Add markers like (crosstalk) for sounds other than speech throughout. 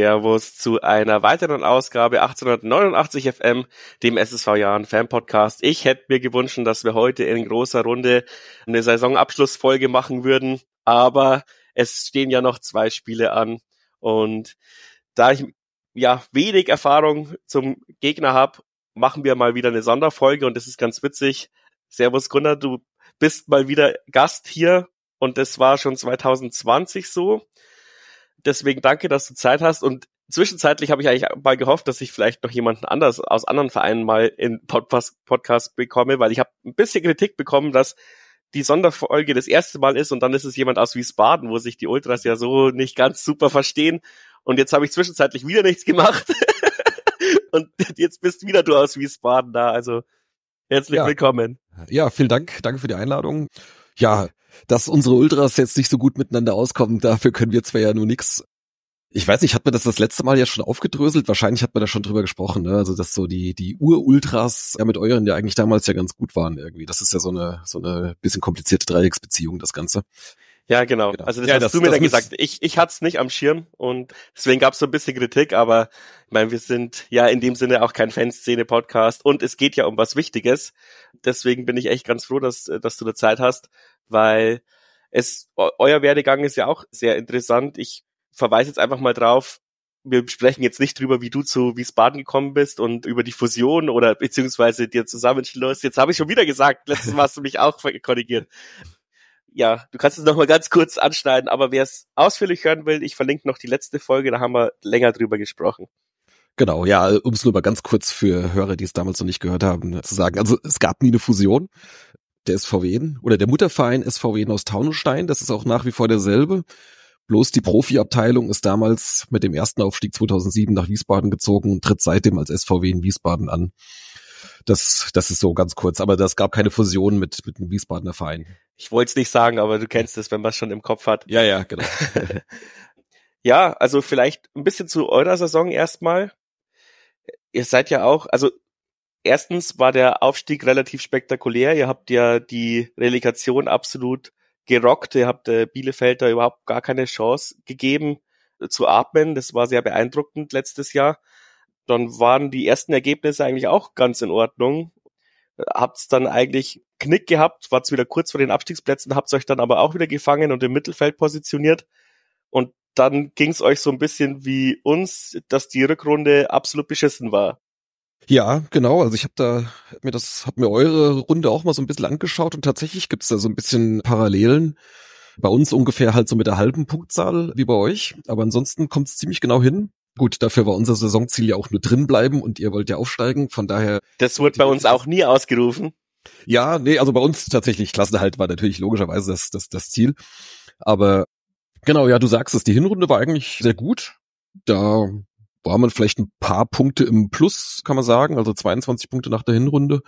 Servus zu einer weiteren Ausgabe 1889 FM, dem SSV Jahren Fan Podcast. Ich hätte mir gewünscht, dass wir heute in großer Runde eine Saisonabschlussfolge machen würden, aber es stehen ja noch zwei Spiele an und da ich ja wenig Erfahrung zum Gegner habe, machen wir mal wieder eine Sonderfolge und das ist ganz witzig. Servus Gunnar, du bist mal wieder Gast hier und das war schon 2020 so. Deswegen danke, dass du Zeit hast und zwischenzeitlich habe ich eigentlich mal gehofft, dass ich vielleicht noch jemanden anders aus anderen Vereinen mal in Podcast, Podcast bekomme, weil ich habe ein bisschen Kritik bekommen, dass die Sonderfolge das erste Mal ist und dann ist es jemand aus Wiesbaden, wo sich die Ultras ja so nicht ganz super verstehen. Und jetzt habe ich zwischenzeitlich wieder nichts gemacht. (laughs) und jetzt bist wieder du aus Wiesbaden da. Also herzlich ja. willkommen. Ja, vielen Dank. Danke für die Einladung ja, dass unsere Ultras jetzt nicht so gut miteinander auskommen, dafür können wir zwar ja nur nix. Ich weiß nicht, hat man das das letzte Mal ja schon aufgedröselt? Wahrscheinlich hat man da schon drüber gesprochen, ne? Also, dass so die, die Ur-Ultras ja mit euren ja eigentlich damals ja ganz gut waren irgendwie. Das ist ja so eine, so eine bisschen komplizierte Dreiecksbeziehung, das Ganze. Ja, genau. genau. Also das ja, hast das, du mir dann gesagt. Ich, ich hatte es nicht am Schirm und deswegen gab es so ein bisschen Kritik, aber ich meine, wir sind ja in dem Sinne auch kein Fanszene-Podcast und es geht ja um was Wichtiges. Deswegen bin ich echt ganz froh, dass, dass du da Zeit hast weil es, euer Werdegang ist ja auch sehr interessant. Ich verweise jetzt einfach mal drauf, wir sprechen jetzt nicht drüber, wie du zu Wiesbaden gekommen bist und über die Fusion oder beziehungsweise dir Zusammenschluss. Jetzt habe ich schon wieder gesagt, letztes Mal hast du mich auch korrigiert. Ja, du kannst es nochmal ganz kurz anschneiden, aber wer es ausführlich hören will, ich verlinke noch die letzte Folge, da haben wir länger drüber gesprochen. Genau, ja, um es nur mal ganz kurz für Hörer, die es damals noch nicht gehört haben, zu sagen. Also es gab nie eine Fusion der SVW oder der Mutterverein SVW aus Taunusstein. Das ist auch nach wie vor derselbe. Bloß die Profiabteilung ist damals mit dem ersten Aufstieg 2007 nach Wiesbaden gezogen und tritt seitdem als SVW in Wiesbaden an. Das, das ist so ganz kurz, aber das gab keine Fusion mit, mit dem Wiesbadener Verein. Ich wollte es nicht sagen, aber du kennst es, wenn man es schon im Kopf hat. Ja, ja, genau. (laughs) ja, also vielleicht ein bisschen zu eurer Saison erstmal. Ihr seid ja auch, also Erstens war der Aufstieg relativ spektakulär. Ihr habt ja die Relegation absolut gerockt. Ihr habt äh, Bielefeld da überhaupt gar keine Chance gegeben äh, zu atmen. Das war sehr beeindruckend letztes Jahr. Dann waren die ersten Ergebnisse eigentlich auch ganz in Ordnung. Äh, habt's dann eigentlich Knick gehabt, wart's wieder kurz vor den Abstiegsplätzen, habt's euch dann aber auch wieder gefangen und im Mittelfeld positioniert. Und dann ging's euch so ein bisschen wie uns, dass die Rückrunde absolut beschissen war. Ja, genau. Also ich habe da hab mir das, hab mir eure Runde auch mal so ein bisschen angeschaut und tatsächlich gibt's da so ein bisschen Parallelen. Bei uns ungefähr halt so mit der halben Punktzahl wie bei euch, aber ansonsten kommt's ziemlich genau hin. Gut, dafür war unser Saisonziel ja auch nur drinbleiben und ihr wollt ja aufsteigen, von daher. Das wurde bei uns auch nie ausgerufen. Ja, nee, also bei uns tatsächlich Klassenhalt war natürlich logischerweise das, das, das Ziel. Aber genau, ja, du sagst es, die Hinrunde war eigentlich sehr gut. Da war man vielleicht ein paar Punkte im Plus, kann man sagen, also 22 Punkte nach der Hinrunde.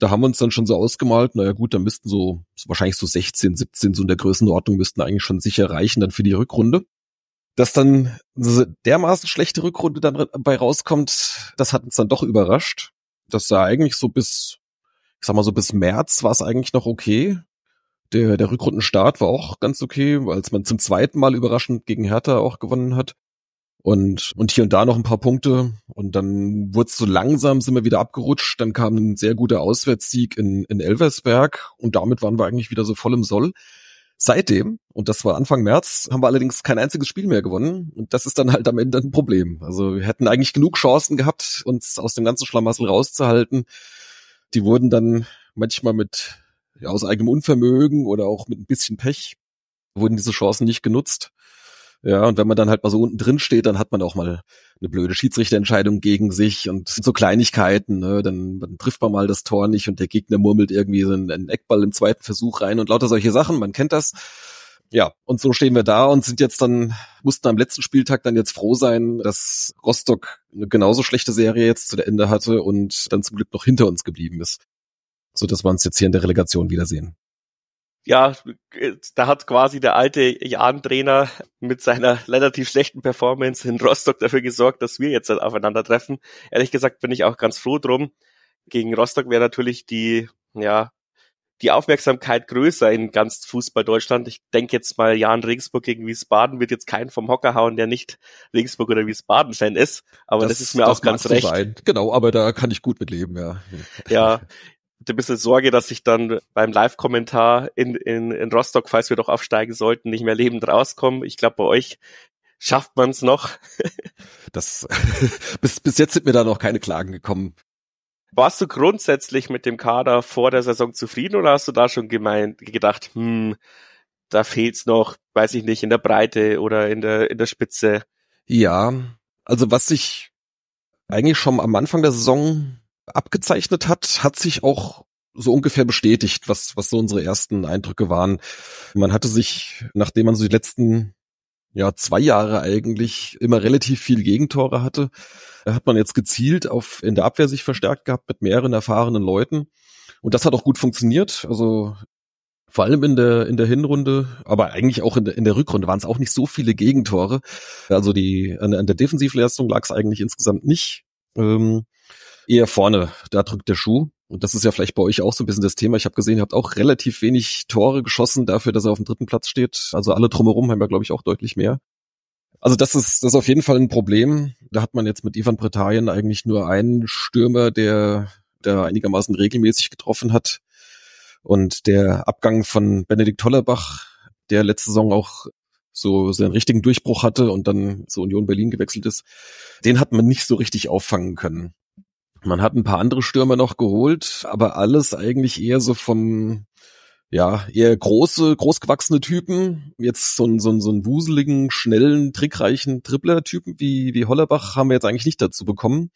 Da haben wir uns dann schon so ausgemalt, naja gut, dann müssten so wahrscheinlich so 16, 17 so in der Größenordnung müssten eigentlich schon sicher reichen dann für die Rückrunde. Dass dann so dermaßen schlechte Rückrunde dann dabei rauskommt, das hat uns dann doch überrascht. Das sah eigentlich so bis, ich sag mal so bis März war es eigentlich noch okay. Der, der Rückrundenstart war auch ganz okay, als man zum zweiten Mal überraschend gegen Hertha auch gewonnen hat und, und hier und da noch ein paar Punkte. Und dann wurde es so langsam, sind wir wieder abgerutscht. Dann kam ein sehr guter Auswärtssieg in, in Elversberg und damit waren wir eigentlich wieder so voll im Soll. Seitdem, und das war Anfang März, haben wir allerdings kein einziges Spiel mehr gewonnen. Und das ist dann halt am Ende ein Problem. Also wir hätten eigentlich genug Chancen gehabt, uns aus dem ganzen Schlamassel rauszuhalten. Die wurden dann manchmal mit ja, aus eigenem Unvermögen oder auch mit ein bisschen Pech wurden diese Chancen nicht genutzt. Ja, und wenn man dann halt mal so unten drin steht, dann hat man auch mal eine blöde Schiedsrichterentscheidung gegen sich und das sind so Kleinigkeiten, ne? dann, dann trifft man mal das Tor nicht und der Gegner murmelt irgendwie so einen, Eckball im zweiten Versuch rein und lauter solche Sachen, man kennt das. Ja, und so stehen wir da und sind jetzt dann, mussten am letzten Spieltag dann jetzt froh sein, dass Rostock eine genauso schlechte Serie jetzt zu der Ende hatte und dann zum Glück noch hinter uns geblieben ist. So dass wir uns jetzt hier in der Relegation wiedersehen ja, da hat quasi der alte Jahn-Trainer mit seiner relativ schlechten Performance in Rostock dafür gesorgt, dass wir jetzt halt aufeinandertreffen. Ehrlich gesagt bin ich auch ganz froh drum. Gegen Rostock wäre natürlich die, ja, die Aufmerksamkeit größer in ganz Fußball Deutschland. Ich denke jetzt mal, Jan Regensburg gegen Wiesbaden wird jetzt keinen vom Hocker hauen, der nicht Regensburg oder Wiesbaden-Fan ist. Aber das, das, ist mir auch ganz recht. Sein. Genau, aber da kann ich gut mit leben, ja. Ja, hatte ein bisschen Sorge, dass ich dann beim Live-Kommentar in, in, in Rostock, falls wir doch aufsteigen sollten, nicht mehr lebend rauskomme. Ich glaube, bei euch schafft man es noch. (laughs) das, (laughs) bis, bis jetzt sind mir da noch keine Klagen gekommen. Warst du grundsätzlich mit dem Kader vor der Saison zufrieden oder hast du da schon gemeint, gedacht, hm, da fehlt's noch, weiß ich nicht, in der Breite oder in der, in der Spitze? Ja, also was ich eigentlich schon am Anfang der Saison abgezeichnet hat, hat sich auch so ungefähr bestätigt, was, was so unsere ersten Eindrücke waren. Man hatte sich, nachdem man so die letzten ja, zwei Jahre eigentlich immer relativ viel Gegentore hatte, hat man jetzt gezielt auf, in der Abwehr sich verstärkt gehabt mit mehreren erfahrenen Leuten. Und das hat auch gut funktioniert. Also vor allem in der, in der Hinrunde, aber eigentlich auch in der, in der Rückrunde waren es auch nicht so viele Gegentore. Also die, an, an der Defensivleistung lag es eigentlich insgesamt nicht. Ähm, eher vorne. Da drückt der Schuh. Und das ist ja vielleicht bei euch auch so ein bisschen das Thema. Ich habe gesehen, ihr habt auch relativ wenig Tore geschossen dafür, dass er auf dem dritten Platz steht. Also alle drumherum haben wir, glaube ich, auch deutlich mehr. Also das ist, das ist auf jeden Fall ein Problem. Da hat man jetzt mit Ivan Britannien eigentlich nur einen Stürmer, der da einigermaßen regelmäßig getroffen hat. Und der Abgang von Benedikt Tollerbach, der letzte Saison auch so seinen richtigen Durchbruch hatte und dann zur Union Berlin gewechselt ist, den hat man nicht so richtig auffangen können. Man hat ein paar andere Stürmer noch geholt, aber alles eigentlich eher so vom, ja, eher große, großgewachsene Typen. Jetzt so einen, so einen, so ein wuseligen, schnellen, trickreichen tripler typen wie, wie Hollerbach haben wir jetzt eigentlich nicht dazu bekommen.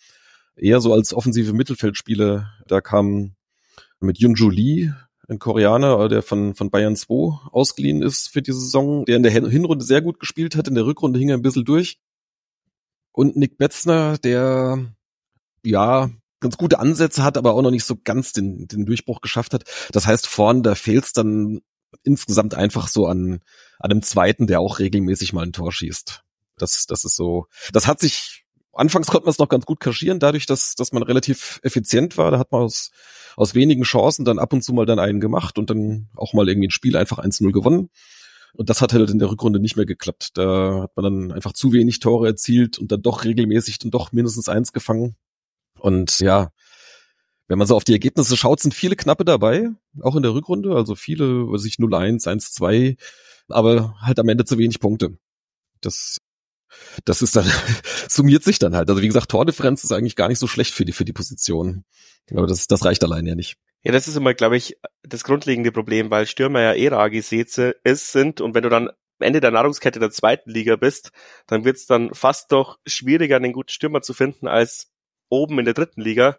Eher so als offensive Mittelfeldspieler. Da kam mit Yunju Lee, ein Koreaner, äh, der von, von Bayern 2 ausgeliehen ist für diese Saison, der in der Hinrunde sehr gut gespielt hat, in der Rückrunde hing er ein bisschen durch. Und Nick Betzner, der ja, ganz gute Ansätze hat, aber auch noch nicht so ganz den, den Durchbruch geschafft hat. Das heißt, vorn, da fehlt es dann insgesamt einfach so an, an einem zweiten, der auch regelmäßig mal ein Tor schießt. Das, das ist so, das hat sich, anfangs konnte man es noch ganz gut kaschieren, dadurch, dass, dass man relativ effizient war. Da hat man aus, aus wenigen Chancen dann ab und zu mal dann einen gemacht und dann auch mal irgendwie ein Spiel einfach 1-0 gewonnen. Und das hat halt in der Rückrunde nicht mehr geklappt. Da hat man dann einfach zu wenig Tore erzielt und dann doch regelmäßig dann doch mindestens eins gefangen. Und ja, wenn man so auf die Ergebnisse schaut, sind viele knappe dabei, auch in der Rückrunde. Also viele, weiß ich, 0-1, 1-2, aber halt am Ende zu wenig Punkte. Das, das ist dann, (laughs) summiert sich dann halt. Also wie gesagt, Tordifferenz ist eigentlich gar nicht so schlecht für die, für die Position. Aber das, das reicht allein ja nicht. Ja, das ist immer, glaube ich, das grundlegende Problem, weil Stürmer ja eh Ragisize ist, sind und wenn du dann Ende der Nahrungskette der zweiten Liga bist, dann wird's dann fast doch schwieriger, einen guten Stürmer zu finden, als oben in der dritten Liga.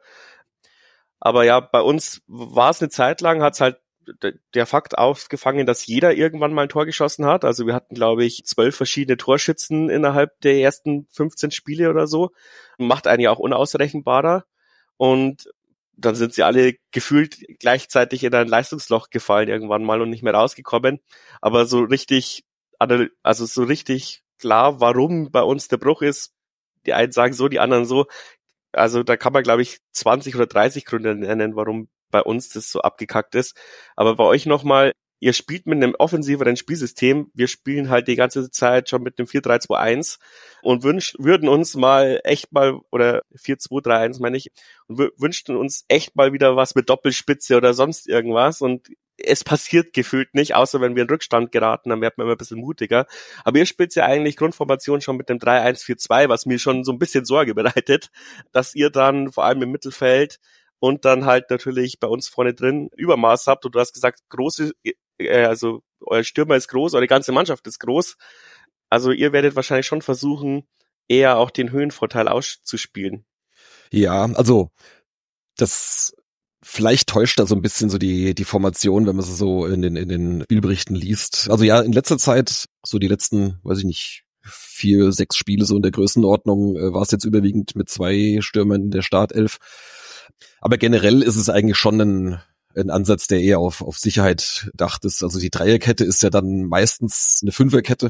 Aber ja, bei uns war es eine Zeit lang, hat es halt der Fakt aufgefangen, dass jeder irgendwann mal ein Tor geschossen hat. Also wir hatten, glaube ich, zwölf verschiedene Torschützen innerhalb der ersten 15 Spiele oder so. Macht einen ja auch unausrechenbarer. Und dann sind sie alle gefühlt gleichzeitig in ein Leistungsloch gefallen irgendwann mal und nicht mehr rausgekommen. Aber so richtig, also so richtig klar, warum bei uns der Bruch ist, die einen sagen so, die anderen so, also da kann man, glaube ich, 20 oder 30 Gründe nennen, warum bei uns das so abgekackt ist. Aber bei euch nochmal, ihr spielt mit einem offensiveren Spielsystem. Wir spielen halt die ganze Zeit schon mit einem 4-3-2-1 und wünsch, würden uns mal echt mal, oder 4-2-3-1 meine ich, und wünschten uns echt mal wieder was mit Doppelspitze oder sonst irgendwas. Und es passiert gefühlt nicht, außer wenn wir in Rückstand geraten, dann werden wir immer ein bisschen mutiger. Aber ihr spielt ja eigentlich Grundformation schon mit dem 3-1-4-2, was mir schon so ein bisschen Sorge bereitet, dass ihr dann vor allem im Mittelfeld und dann halt natürlich bei uns vorne drin Übermaß habt. Und du hast gesagt, große, äh, also euer Stürmer ist groß, eure ganze Mannschaft ist groß. Also ihr werdet wahrscheinlich schon versuchen, eher auch den Höhenvorteil auszuspielen. Ja, also das Vielleicht täuscht da so ein bisschen so die, die Formation, wenn man sie so in den, in den Spielberichten liest. Also ja, in letzter Zeit, so die letzten, weiß ich nicht, vier, sechs Spiele so in der Größenordnung, äh, war es jetzt überwiegend mit zwei Stürmern in der Startelf. Aber generell ist es eigentlich schon ein, ein Ansatz, der eher auf, auf Sicherheit dacht ist. Also die Dreierkette ist ja dann meistens eine Fünferkette,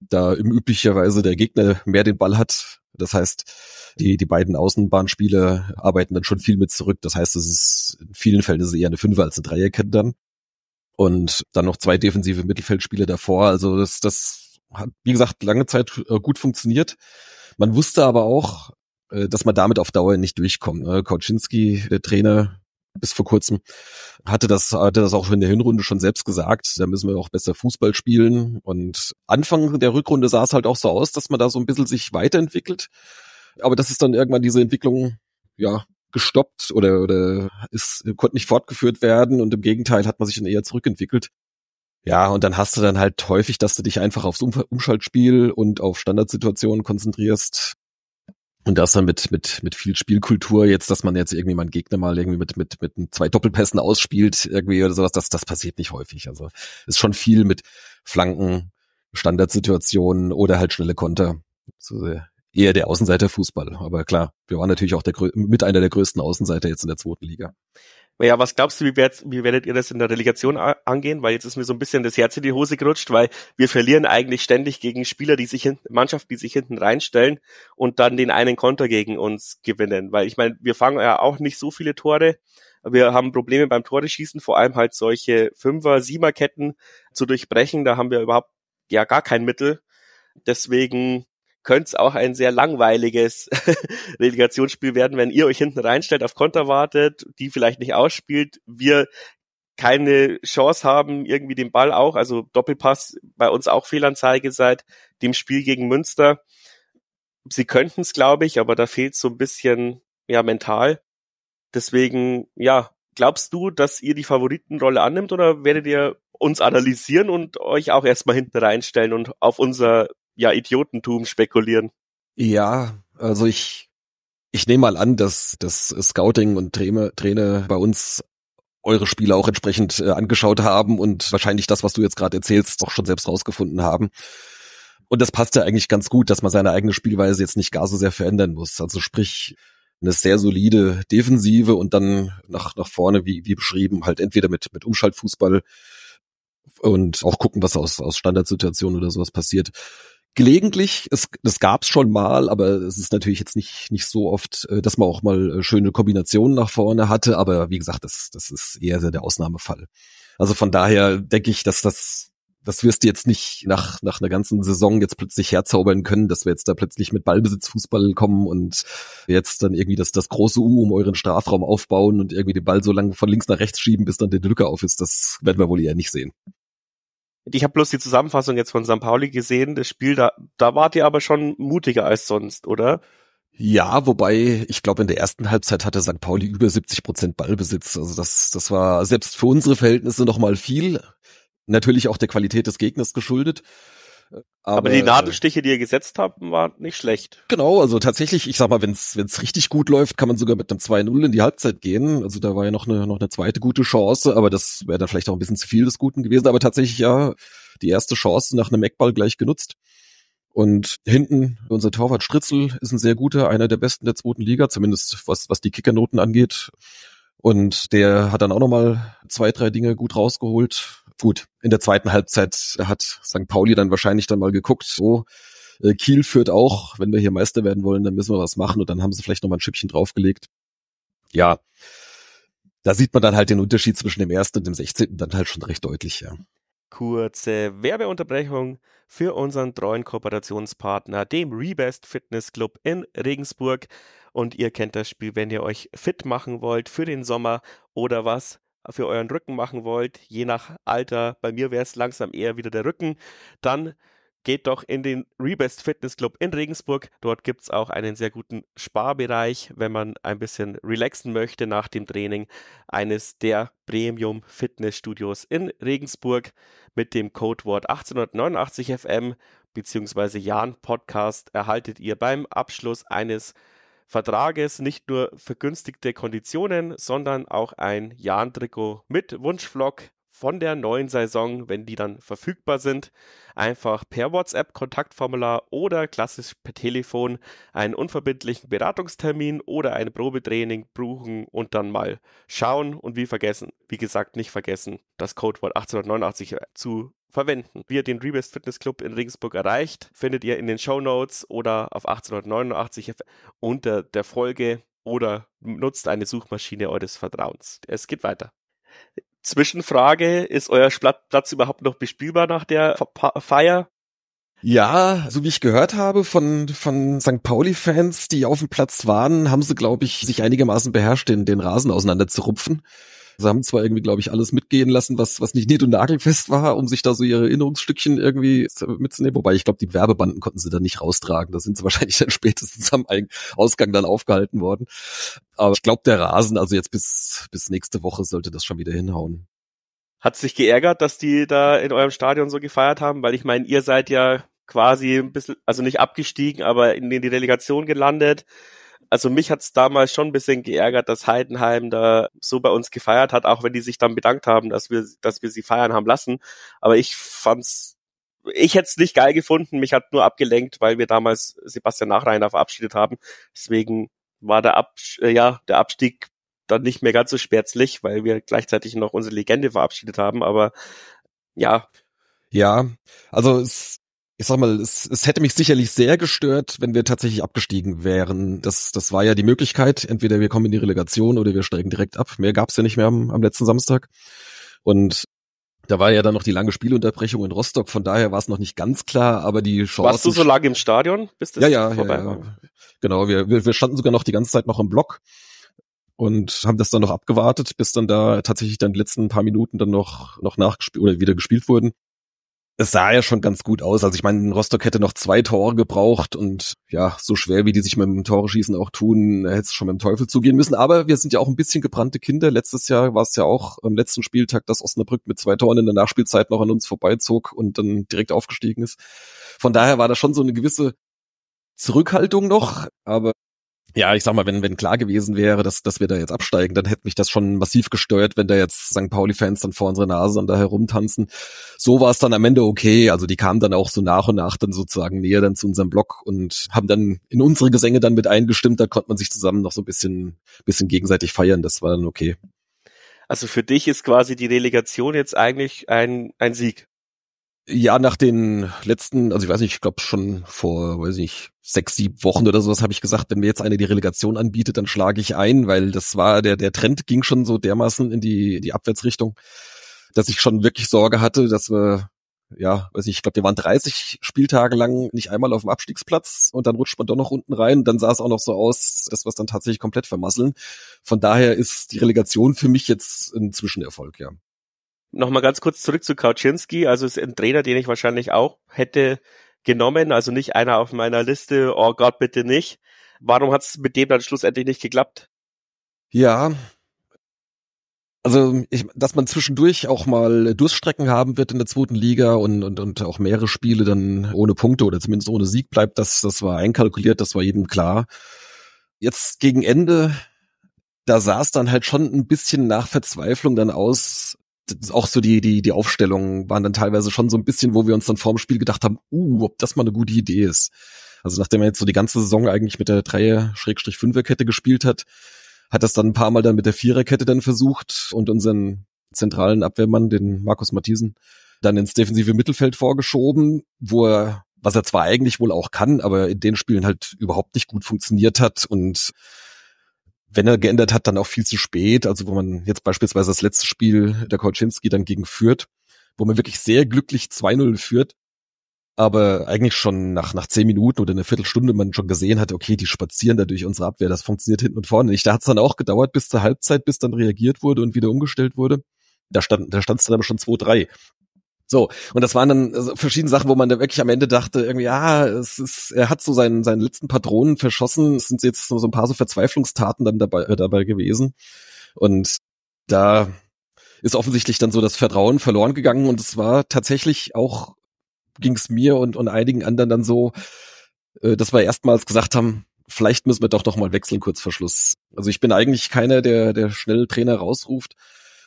da im üblicherweise der Gegner mehr den Ball hat das heißt, die, die beiden Außenbahnspiele arbeiten dann schon viel mit zurück. Das heißt, es ist in vielen Fällen ist es eher eine Fünfer als eine Dreierkette dann. Und dann noch zwei defensive Mittelfeldspiele davor. Also das, das hat, wie gesagt, lange Zeit äh, gut funktioniert. Man wusste aber auch, äh, dass man damit auf Dauer nicht durchkommt. Ne? Koczynski, der Trainer, bis vor kurzem, hatte das, hatte das auch in der Hinrunde schon selbst gesagt, da müssen wir auch besser Fußball spielen. Und Anfang der Rückrunde sah es halt auch so aus, dass man da so ein bisschen sich weiterentwickelt. Aber das ist dann irgendwann diese Entwicklung, ja, gestoppt oder, oder ist, konnte nicht fortgeführt werden und im Gegenteil hat man sich dann eher zurückentwickelt. Ja, und dann hast du dann halt häufig, dass du dich einfach aufs Umschaltspiel und auf Standardsituationen konzentrierst und das dann mit, mit, mit viel Spielkultur jetzt, dass man jetzt irgendwie meinen Gegner mal irgendwie mit, mit, mit zwei Doppelpässen ausspielt irgendwie oder sowas, das, das passiert nicht häufig. Also ist schon viel mit Flanken, Standardsituationen oder halt schnelle Konter. So äh, eher der Außenseiterfußball. Aber klar, wir waren natürlich auch der, mit einer der größten Außenseiter jetzt in der zweiten Liga. Ja, was glaubst du, wie, werd, wie werdet ihr das in der Relegation angehen? Weil jetzt ist mir so ein bisschen das Herz in die Hose gerutscht, weil wir verlieren eigentlich ständig gegen Spieler, die sich hinten, Mannschaft, die sich hinten reinstellen und dann den einen Konter gegen uns gewinnen. Weil ich meine, wir fangen ja auch nicht so viele Tore. Wir haben Probleme beim Tore schießen, vor allem halt solche Fünfer-, Ketten zu durchbrechen. Da haben wir überhaupt ja gar kein Mittel. Deswegen könnte es auch ein sehr langweiliges (laughs) Relegationsspiel werden, wenn ihr euch hinten reinstellt, auf Konter wartet, die vielleicht nicht ausspielt, wir keine Chance haben, irgendwie den Ball auch, also Doppelpass bei uns auch Fehlanzeige seit dem Spiel gegen Münster. Sie könnten es, glaube ich, aber da fehlt so ein bisschen ja mental. Deswegen, ja, glaubst du, dass ihr die Favoritenrolle annimmt oder werdet ihr uns analysieren und euch auch erstmal hinten reinstellen und auf unser ja, Idiotentum spekulieren. Ja, also ich, ich nehme mal an, dass das Scouting und Trainer, Trainer bei uns eure Spiele auch entsprechend äh, angeschaut haben und wahrscheinlich das, was du jetzt gerade erzählst, auch schon selbst rausgefunden haben. Und das passt ja eigentlich ganz gut, dass man seine eigene Spielweise jetzt nicht gar so sehr verändern muss. Also sprich, eine sehr solide Defensive und dann nach, nach vorne, wie, wie beschrieben, halt entweder mit, mit Umschaltfußball und auch gucken, was aus, aus Standardsituationen oder sowas passiert. Gelegentlich, es, das gab's schon mal, aber es ist natürlich jetzt nicht, nicht so oft, äh, dass man auch mal äh, schöne Kombinationen nach vorne hatte, aber wie gesagt, das, das ist eher der Ausnahmefall. Also von daher denke ich, dass das, das wirst du jetzt nicht nach, nach einer ganzen Saison jetzt plötzlich herzaubern können, dass wir jetzt da plötzlich mit Ballbesitzfußball kommen und jetzt dann irgendwie das, das große U um euren Strafraum aufbauen und irgendwie den Ball so lange von links nach rechts schieben, bis dann der Lücke auf ist. Das werden wir wohl eher nicht sehen. Ich habe bloß die Zusammenfassung jetzt von St. Pauli gesehen. Das Spiel, da, da wart ihr aber schon mutiger als sonst, oder? Ja, wobei, ich glaube, in der ersten Halbzeit hatte St. Pauli über 70 Prozent Ballbesitz. Also das, das war selbst für unsere Verhältnisse nochmal viel. Natürlich auch der Qualität des Gegners geschuldet. Aber, aber, die äh, Nadelstiche, die ihr gesetzt habt, waren nicht schlecht. Genau, also tatsächlich, ich sag mal, wenn es richtig gut läuft, kann man sogar mit einem 2-0 in die Halbzeit gehen. Also da war ja noch eine, noch eine zweite gute Chance, aber das wäre dann vielleicht auch ein bisschen zu viel des Guten gewesen. Aber tatsächlich ja, die erste Chance nach einem Eckball gleich genutzt. Und hinten, unser Torwart Stritzel ist ein sehr guter, einer der besten der zweiten Liga, zumindest was, was die Kickernoten angeht. Und der hat dann auch nochmal zwei, drei Dinge gut rausgeholt Gut, in der zweiten Halbzeit hat St. Pauli dann wahrscheinlich dann mal geguckt, so äh, Kiel führt auch, wenn wir hier Meister werden wollen, dann müssen wir was machen und dann haben sie vielleicht nochmal ein Schippchen draufgelegt. Ja, da sieht man dann halt den Unterschied zwischen dem ersten und dem 16. dann halt schon recht deutlich, ja. Kurze Werbeunterbrechung für unseren treuen Kooperationspartner, dem Rebest Fitness Club in Regensburg. Und ihr kennt das Spiel, wenn ihr euch fit machen wollt für den Sommer oder was für euren Rücken machen wollt, je nach Alter, bei mir wäre es langsam eher wieder der Rücken, dann geht doch in den Rebest Fitness Club in Regensburg. Dort gibt es auch einen sehr guten Sparbereich, wenn man ein bisschen relaxen möchte nach dem Training. Eines der Premium Fitnessstudios in Regensburg mit dem Codewort 1889 FM bzw. Jan Podcast erhaltet ihr beim Abschluss eines Vertrages nicht nur vergünstigte Konditionen, sondern auch ein Jahn-Trikot mit Wunschflock von der neuen Saison, wenn die dann verfügbar sind, einfach per WhatsApp Kontaktformular oder klassisch per Telefon einen unverbindlichen Beratungstermin oder ein Probetraining buchen und dann mal schauen und wie vergessen, wie gesagt, nicht vergessen, das Codewort 1889 äh, zu verwenden. Wie ihr den Rebest Fitness Club in Regensburg erreicht, findet ihr in den Show Notes oder auf 1889 unter der Folge oder nutzt eine Suchmaschine eures Vertrauens. Es geht weiter. Zwischenfrage, ist euer Platz überhaupt noch bespielbar nach der Feier? Ja, so wie ich gehört habe von, von St. Pauli-Fans, die auf dem Platz waren, haben sie, glaube ich, sich einigermaßen beherrscht, den, den Rasen auseinander zu rupfen. Sie haben zwar irgendwie, glaube ich, alles mitgehen lassen, was, was nicht nied- und nagelfest war, um sich da so ihre Erinnerungsstückchen irgendwie mitzunehmen. Wobei ich glaube, die Werbebanden konnten sie dann nicht raustragen. Da sind sie (laughs) wahrscheinlich dann spätestens am Ausgang dann aufgehalten worden. Aber ich glaube, der Rasen, also jetzt bis, bis nächste Woche sollte das schon wieder hinhauen. Hat sich geärgert, dass die da in eurem Stadion so gefeiert haben? Weil ich meine, ihr seid ja quasi ein bisschen, also nicht abgestiegen, aber in die Delegation gelandet also mich hat's damals schon ein bisschen geärgert, dass Heidenheim da so bei uns gefeiert hat, auch wenn die sich dann bedankt haben, dass wir, dass wir sie feiern haben lassen. Aber ich fand's, ich hätte es nicht geil gefunden. Mich hat nur abgelenkt, weil wir damals Sebastian Nachreiner verabschiedet haben. Deswegen war der, Ab äh, ja, der Abstieg dann nicht mehr ganz so schmerzlich, weil wir gleichzeitig noch unsere Legende verabschiedet haben. Aber ja. Ja, also es ich sag mal, es, es hätte mich sicherlich sehr gestört, wenn wir tatsächlich abgestiegen wären. Das, das war ja die Möglichkeit. Entweder wir kommen in die Relegation oder wir steigen direkt ab. Mehr gab's ja nicht mehr am, am letzten Samstag. Und da war ja dann noch die lange Spielunterbrechung in Rostock, von daher war es noch nicht ganz klar, aber die Chance. Warst du so lange im Stadion, bis das ja, ja, vorbei ja, ja. Genau, wir, wir, wir standen sogar noch die ganze Zeit noch im Block und haben das dann noch abgewartet, bis dann da tatsächlich dann die letzten paar Minuten dann noch, noch nachgespielt oder wieder gespielt wurden es sah ja schon ganz gut aus. Also ich meine, Rostock hätte noch zwei Tore gebraucht und ja, so schwer wie die sich mit dem Tore schießen auch tun, hätte es schon mit dem Teufel zugehen müssen. Aber wir sind ja auch ein bisschen gebrannte Kinder. Letztes Jahr war es ja auch am letzten Spieltag, dass Osnabrück mit zwei Toren in der Nachspielzeit noch an uns vorbeizog und dann direkt aufgestiegen ist. Von daher war da schon so eine gewisse Zurückhaltung noch, aber ja, ich sag mal, wenn, wenn klar gewesen wäre, dass, dass wir da jetzt absteigen, dann hätte mich das schon massiv gestört, wenn da jetzt St. Pauli-Fans dann vor unserer Nase und da herumtanzen. So war es dann am Ende okay. Also die kamen dann auch so nach und nach dann sozusagen näher dann zu unserem Blog und haben dann in unsere Gesänge dann mit eingestimmt. Da konnte man sich zusammen noch so ein bisschen, bisschen gegenseitig feiern. Das war dann okay. Also für dich ist quasi die Relegation jetzt eigentlich ein, ein Sieg. Ja, nach den letzten, also ich weiß nicht, ich glaube schon vor, weiß ich nicht, sechs, sieben Wochen oder sowas habe ich gesagt, wenn mir jetzt einer die Relegation anbietet, dann schlage ich ein, weil das war, der, der Trend ging schon so dermaßen in die, die Abwärtsrichtung, dass ich schon wirklich Sorge hatte, dass wir, ja, weiß nicht, ich glaube, wir waren 30 Spieltage lang nicht einmal auf dem Abstiegsplatz und dann rutscht man doch noch unten rein dann sah es auch noch so aus, dass wir es dann tatsächlich komplett vermasseln. Von daher ist die Relegation für mich jetzt ein Zwischenerfolg, ja nochmal ganz kurz zurück zu Kauczynski. Also ist ein Trainer, den ich wahrscheinlich auch hätte genommen. Also nicht einer auf meiner Liste. Oh Gott, bitte nicht. Warum hat es mit dem dann schlussendlich nicht geklappt? Ja. Also, ich, dass man zwischendurch auch mal Durststrecken haben wird in der zweiten Liga und, und, und auch mehrere Spiele dann ohne Punkte oder zumindest ohne Sieg bleibt, das, das war einkalkuliert, das war jedem klar. Jetzt gegen Ende da sah es dann halt schon ein bisschen nach Verzweiflung dann aus, auch so die, die, die Aufstellungen waren dann teilweise schon so ein bisschen, wo wir uns dann vorm Spiel gedacht haben, uh, ob das mal eine gute Idee ist. Also nachdem er jetzt so die ganze Saison eigentlich mit der 3-5er-Kette gespielt hat, hat das dann ein paar Mal dann mit der Viererkette dann versucht und unseren zentralen Abwehrmann, den Markus Matthiesen, dann ins defensive Mittelfeld vorgeschoben, wo er, was er zwar eigentlich wohl auch kann, aber in den Spielen halt überhaupt nicht gut funktioniert hat und wenn er geändert hat, dann auch viel zu spät. Also wo man jetzt beispielsweise das letzte Spiel der Kolczynski dann gegen führt, wo man wirklich sehr glücklich 2-0 führt, aber eigentlich schon nach, nach zehn Minuten oder einer Viertelstunde man schon gesehen hat, okay, die spazieren da durch unsere Abwehr, das funktioniert hinten und vorne nicht. Da hat es dann auch gedauert bis zur Halbzeit, bis dann reagiert wurde und wieder umgestellt wurde. Da stand, da stand dann aber schon 2-3. So, und das waren dann also, verschiedene Sachen, wo man dann wirklich am Ende dachte, irgendwie, ja, es ist, er hat so seinen, seinen letzten Patronen verschossen, es sind jetzt so ein paar so Verzweiflungstaten dann dabei, äh, dabei gewesen. Und da ist offensichtlich dann so das Vertrauen verloren gegangen und es war tatsächlich auch, ging es mir und, und einigen anderen dann so, äh, dass wir erstmals gesagt haben, vielleicht müssen wir doch nochmal wechseln kurz vor Schluss. Also ich bin eigentlich keiner, der, der schnell Trainer rausruft,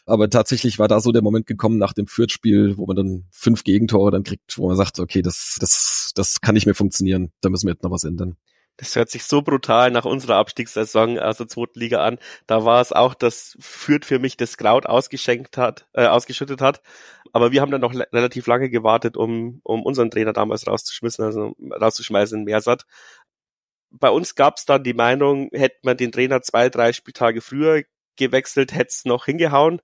aber tatsächlich war da so der Moment gekommen nach dem Fürth-Spiel, wo man dann fünf Gegentore dann kriegt, wo man sagt, okay, das, das, das kann nicht mehr funktionieren. Da müssen wir jetzt noch was ändern. Das hört sich so brutal nach unserer Abstiegssaison aus der zweiten Liga an. Da war es auch, dass Fürth für mich das Kraut ausgeschenkt hat, äh, ausgeschüttet hat. Aber wir haben dann noch relativ lange gewartet, um, um unseren Trainer damals rauszuschmissen, also rauszuschmeißen, in Meersat. Bei uns gab es dann die Meinung, hätte man den Trainer zwei, drei Spieltage früher gewechselt, hätte es noch hingehauen.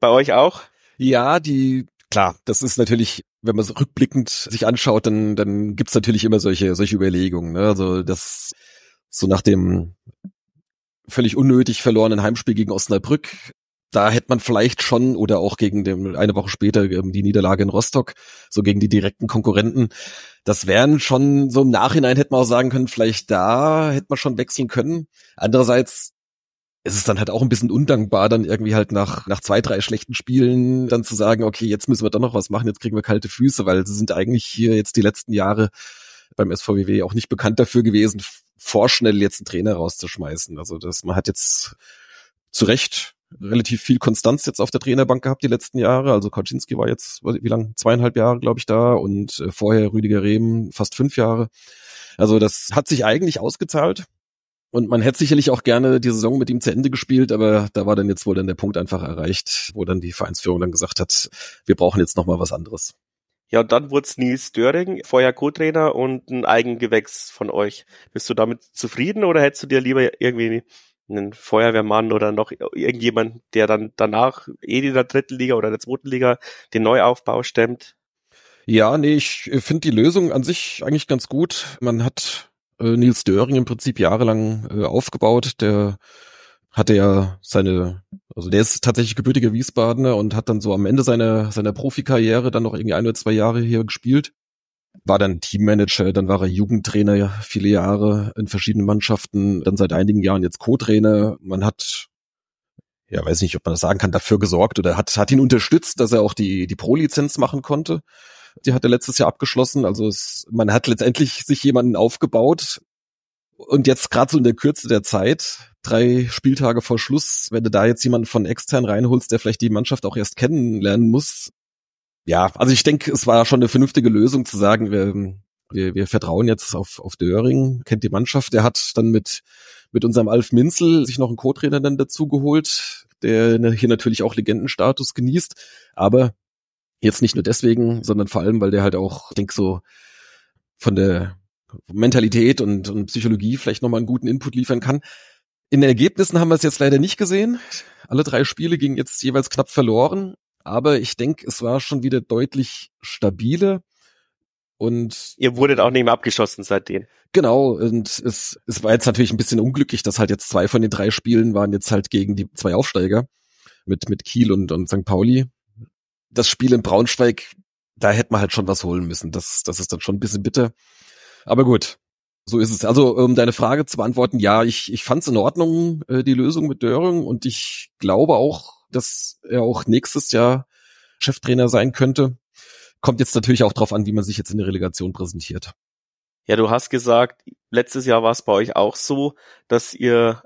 Bei euch auch? Ja, die, klar, das ist natürlich wenn man es rückblickend sich anschaut, dann, dann gibt's natürlich immer solche, solche Überlegungen. Ne? Also das so nach dem völlig unnötig verlorenen Heimspiel gegen Osnabrück, da hätte man vielleicht schon oder auch gegen dem, eine Woche später ähm, die Niederlage in Rostock, so gegen die direkten Konkurrenten, das wären schon so im Nachhinein hätte man auch sagen können, vielleicht da hätte man schon wechseln können. Andererseits es ist dann halt auch ein bisschen undankbar, dann irgendwie halt nach, nach zwei, drei schlechten Spielen dann zu sagen, okay, jetzt müssen wir doch noch was machen, jetzt kriegen wir kalte Füße, weil sie sind eigentlich hier jetzt die letzten Jahre beim SVW auch nicht bekannt dafür gewesen, vorschnell jetzt einen Trainer rauszuschmeißen. Also das, man hat jetzt zu Recht relativ viel Konstanz jetzt auf der Trainerbank gehabt die letzten Jahre. Also Kaczynski war jetzt, wie lang Zweieinhalb Jahre, glaube ich, da und äh, vorher Rüdiger Rehm fast fünf Jahre. Also das hat sich eigentlich ausgezahlt. Und man hätte sicherlich auch gerne die Saison mit ihm zu Ende gespielt, aber da war dann jetzt wohl dann der Punkt einfach erreicht, wo dann die Vereinsführung dann gesagt hat, wir brauchen jetzt nochmal was anderes. Ja, und dann wurde es Nils Döring, vorher Co-Trainer und ein Eigengewächs von euch. Bist du damit zufrieden oder hättest du dir lieber irgendwie einen Feuerwehrmann oder noch irgendjemand, der dann danach eh in der dritten Liga oder der zweiten Liga den Neuaufbau stemmt? Ja, nee, ich finde die Lösung an sich eigentlich ganz gut. Man hat äh, Nils Döring im Prinzip jahrelang äh, aufgebaut. Der hatte ja seine, also der ist tatsächlich gebürtiger Wiesbadener und hat dann so am Ende seiner, seiner Profikarriere dann noch irgendwie ein oder zwei Jahre hier gespielt. War dann Teammanager, dann war er Jugendtrainer ja, viele Jahre in verschiedenen Mannschaften, dann seit einigen Jahren jetzt Co-Trainer. Man hat, ja, weiß nicht, ob man das sagen kann, dafür gesorgt oder hat, hat ihn unterstützt, dass er auch die, die Pro-Lizenz machen konnte. Die hat er letztes Jahr abgeschlossen. Also es, man hat letztendlich sich jemanden aufgebaut. Und jetzt gerade so in der Kürze der Zeit, drei Spieltage vor Schluss, wenn du da jetzt jemanden von extern reinholst, der vielleicht die Mannschaft auch erst kennenlernen muss. Ja, also ich denke, es war schon eine vernünftige Lösung zu sagen, wir, wir, wir vertrauen jetzt auf, auf Döring, kennt die Mannschaft. Der hat dann mit, mit unserem Alf Minzel sich noch einen Co-Trainer dann dazu geholt, der hier natürlich auch Legendenstatus genießt. Aber Jetzt nicht nur deswegen, sondern vor allem, weil der halt auch, ich denke, so von der Mentalität und, und Psychologie vielleicht nochmal einen guten Input liefern kann. In den Ergebnissen haben wir es jetzt leider nicht gesehen. Alle drei Spiele gingen jetzt jeweils knapp verloren, aber ich denke, es war schon wieder deutlich stabiler. Und ihr wurdet auch nicht mehr abgeschossen seitdem. Genau, und es, es war jetzt natürlich ein bisschen unglücklich, dass halt jetzt zwei von den drei Spielen waren jetzt halt gegen die zwei Aufsteiger mit, mit Kiel und, und St. Pauli das Spiel in Braunschweig, da hätte man halt schon was holen müssen. Das, das ist dann schon ein bisschen bitter. Aber gut, so ist es. Also, um deine Frage zu beantworten, ja, ich, ich fand es in Ordnung, äh, die Lösung mit Döring. Und ich glaube auch, dass er auch nächstes Jahr Cheftrainer sein könnte. Kommt jetzt natürlich auch drauf an, wie man sich jetzt in der Relegation präsentiert. Ja, du hast gesagt, letztes Jahr war es bei euch auch so, dass ihr